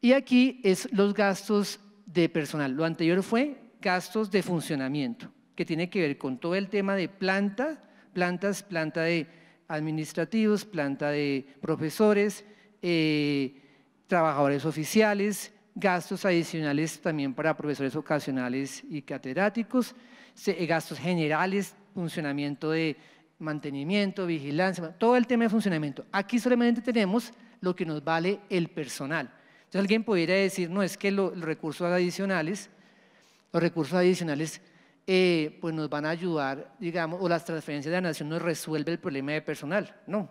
Y aquí es los gastos de personal. Lo anterior fue gastos de funcionamiento, que tiene que ver con todo el tema de planta, plantas, planta de administrativos, planta de profesores, eh, trabajadores oficiales, gastos adicionales también para profesores ocasionales y catedráticos, eh, gastos generales, funcionamiento de mantenimiento, vigilancia, todo el tema de funcionamiento. Aquí solamente tenemos lo que nos vale el personal. Entonces alguien podría decir, no, es que los recursos adicionales, los recursos adicionales eh, pues nos van a ayudar, digamos, o las transferencias de la nación nos resuelve el problema de personal. No.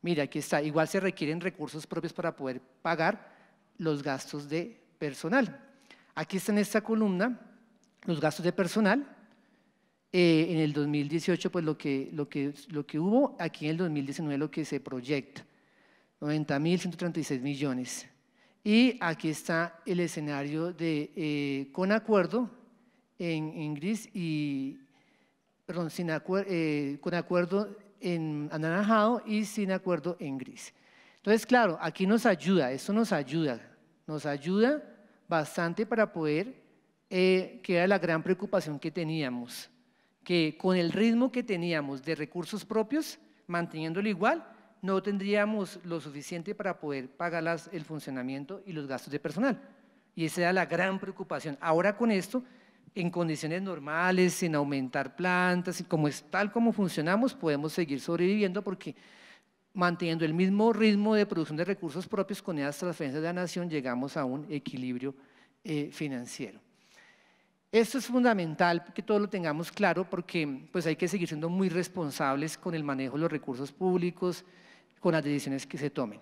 Mira, aquí está. Igual se requieren recursos propios para poder pagar los gastos de personal. Aquí está en esta columna los gastos de personal. Eh, en el 2018, pues lo que, lo, que, hubo, aquí en el 2019 lo que se proyecta, 90.136 millones. Y aquí está el escenario de, eh, con acuerdo, en gris, y, sin eh, con acuerdo en anaranjado y sin acuerdo en gris. Entonces, claro, aquí nos ayuda, eso nos ayuda, nos ayuda bastante para poder, eh, que era la gran preocupación que teníamos, que con el ritmo que teníamos de recursos propios, manteniéndolo igual, no tendríamos lo suficiente para poder pagar el funcionamiento y los gastos de personal. Y esa era la gran preocupación. Ahora con esto en condiciones normales, sin aumentar plantas, y como es tal como funcionamos, podemos seguir sobreviviendo porque manteniendo el mismo ritmo de producción de recursos propios con esas transferencias de la nación, llegamos a un equilibrio eh, financiero. Esto es fundamental que todo lo tengamos claro porque pues, hay que seguir siendo muy responsables con el manejo de los recursos públicos, con las decisiones que se tomen.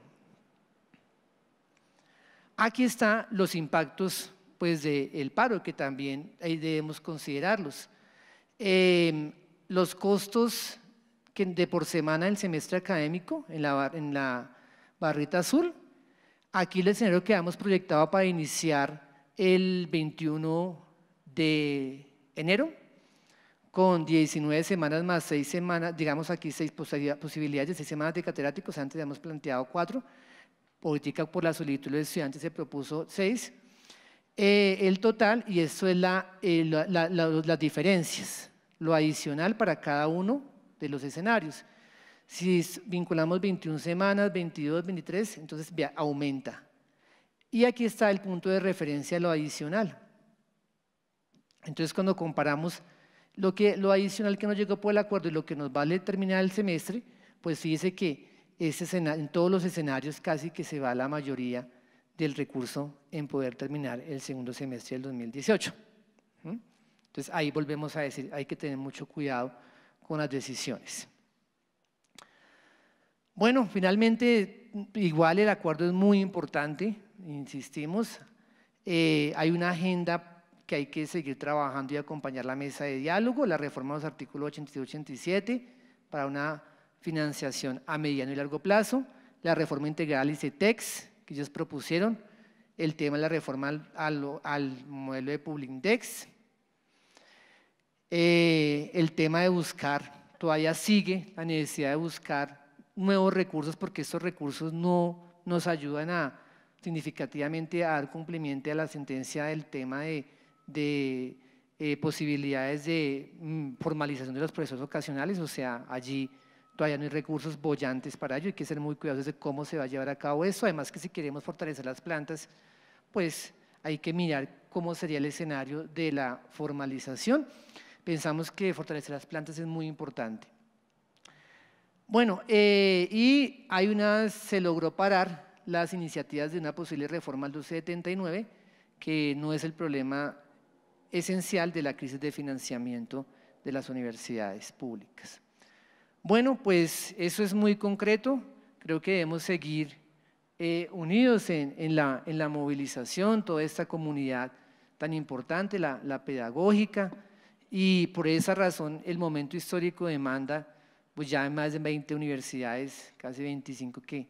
Aquí están los impactos pues del paro, que también ahí debemos considerarlos. Em, los costos de por semana del semestre académico en la, en la barrita azul, aquí el escenario que hemos proyectado para iniciar el 21 de enero, con 19 semanas más 6 semanas, digamos aquí 6 posibilidades de 6 semanas de catedráticos, antes habíamos planteado 4, política por la solicitud de estudiantes se propuso 6, eh, el total y eso es eh, las diferencias, lo adicional para cada uno de los escenarios. Si vinculamos 21 semanas, 22, 23, entonces aumenta. Y aquí está el punto de referencia, lo adicional. Entonces cuando comparamos lo, adicional que nos llegó por el acuerdo y lo que nos vale terminar el semestre, pues fíjese que en todos los escenarios casi que se va la mayoría del recurso en poder terminar el segundo semestre del 2018. ¿Mm? Entonces ahí volvemos a decir, hay que tener mucho cuidado con las decisiones. Bueno, finalmente, igual el acuerdo es muy importante, insistimos. Eh, hay una agenda que hay que seguir trabajando y acompañar la mesa de diálogo, la reforma de los artículos y 87 para una financiación a mediano y largo plazo, la reforma integral y CETEX, que ellos propusieron, el tema de la reforma al, modelo de Public Index, eh, el tema de buscar, todavía sigue la necesidad de buscar nuevos recursos porque estos recursos no nos ayudan a significativamente a dar cumplimiento a la sentencia del tema de, eh, posibilidades de mm, formalización de los procesos ocasionales, o sea, allí todavía no hay recursos bollantes para ello, hay que ser muy cuidadosos de cómo se va a llevar a cabo eso, además que si queremos fortalecer las plantas, pues hay que mirar cómo sería el escenario de la formalización. Pensamos que fortalecer las plantas es muy importante. Bueno, eh, y hay una, se logró parar las iniciativas de una posible reforma al 1279, que no es el problema esencial de la crisis de financiamiento de las universidades públicas. Bueno, pues eso es muy concreto. Creo que debemos seguir eh, unidos en, la, movilización, toda esta comunidad tan importante, la, pedagógica, y por esa razón el momento histórico demanda, pues ya hay más de 20 universidades, casi 25 que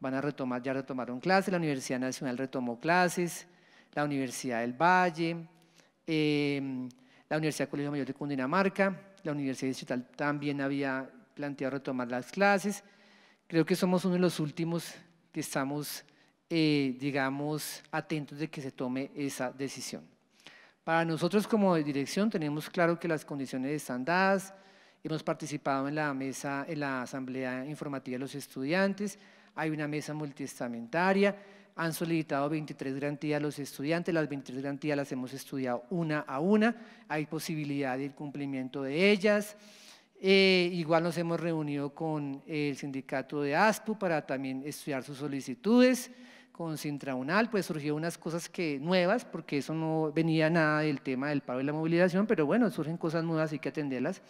van a retomar, ya retomaron clases, la Universidad Nacional retomó clases, la Universidad del Valle, eh, la Universidad Colegio Mayor de Cundinamarca, la Universidad Distrital también había planteado retomar las clases. Creo que somos uno de los últimos que estamos, eh, digamos, atentos de que se tome esa decisión. Para nosotros como dirección tenemos claro que las condiciones están dadas, hemos participado en la mesa, en la asamblea informativa de los estudiantes, hay una mesa multiestamentaria, han solicitado 23 garantías a los estudiantes, las 23 garantías las hemos estudiado una a una, hay posibilidad de cumplimiento de ellas, eh, igual nos hemos reunido con el sindicato de ASPU para también estudiar sus solicitudes. Con Sintraunal, pues surgieron unas cosas que, nuevas, porque eso no venía nada del tema del paro y la movilización, pero bueno, surgen cosas nuevas, hay que atenderlas.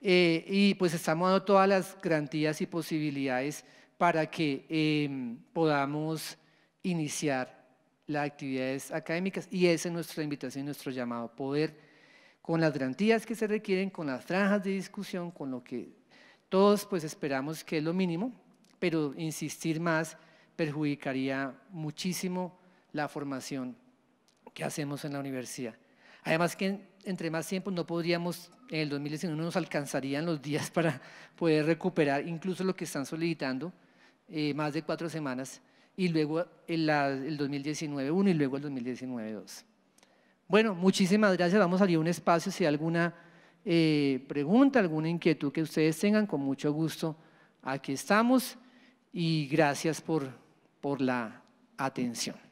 Eh, y pues estamos dando todas las garantías y posibilidades para que em, podamos iniciar las actividades académicas y esa es nuestra invitación, nuestro llamado, poder con las garantías que se requieren, con las franjas de discusión, con lo que todos pues esperamos que es lo mínimo, pero insistir más perjudicaría muchísimo la formación que hacemos en la universidad. Además que entre más tiempo no podríamos, en el 2019 no nos alcanzarían los días para poder recuperar incluso lo que están solicitando, eh, más de cuatro semanas, y luego el, el 2019-1 y luego el 2019-2. Bueno, muchísimas gracias. Vamos a abrir un espacio si hay alguna eh, pregunta, alguna inquietud que ustedes tengan, con mucho gusto. Aquí estamos y gracias por la atención.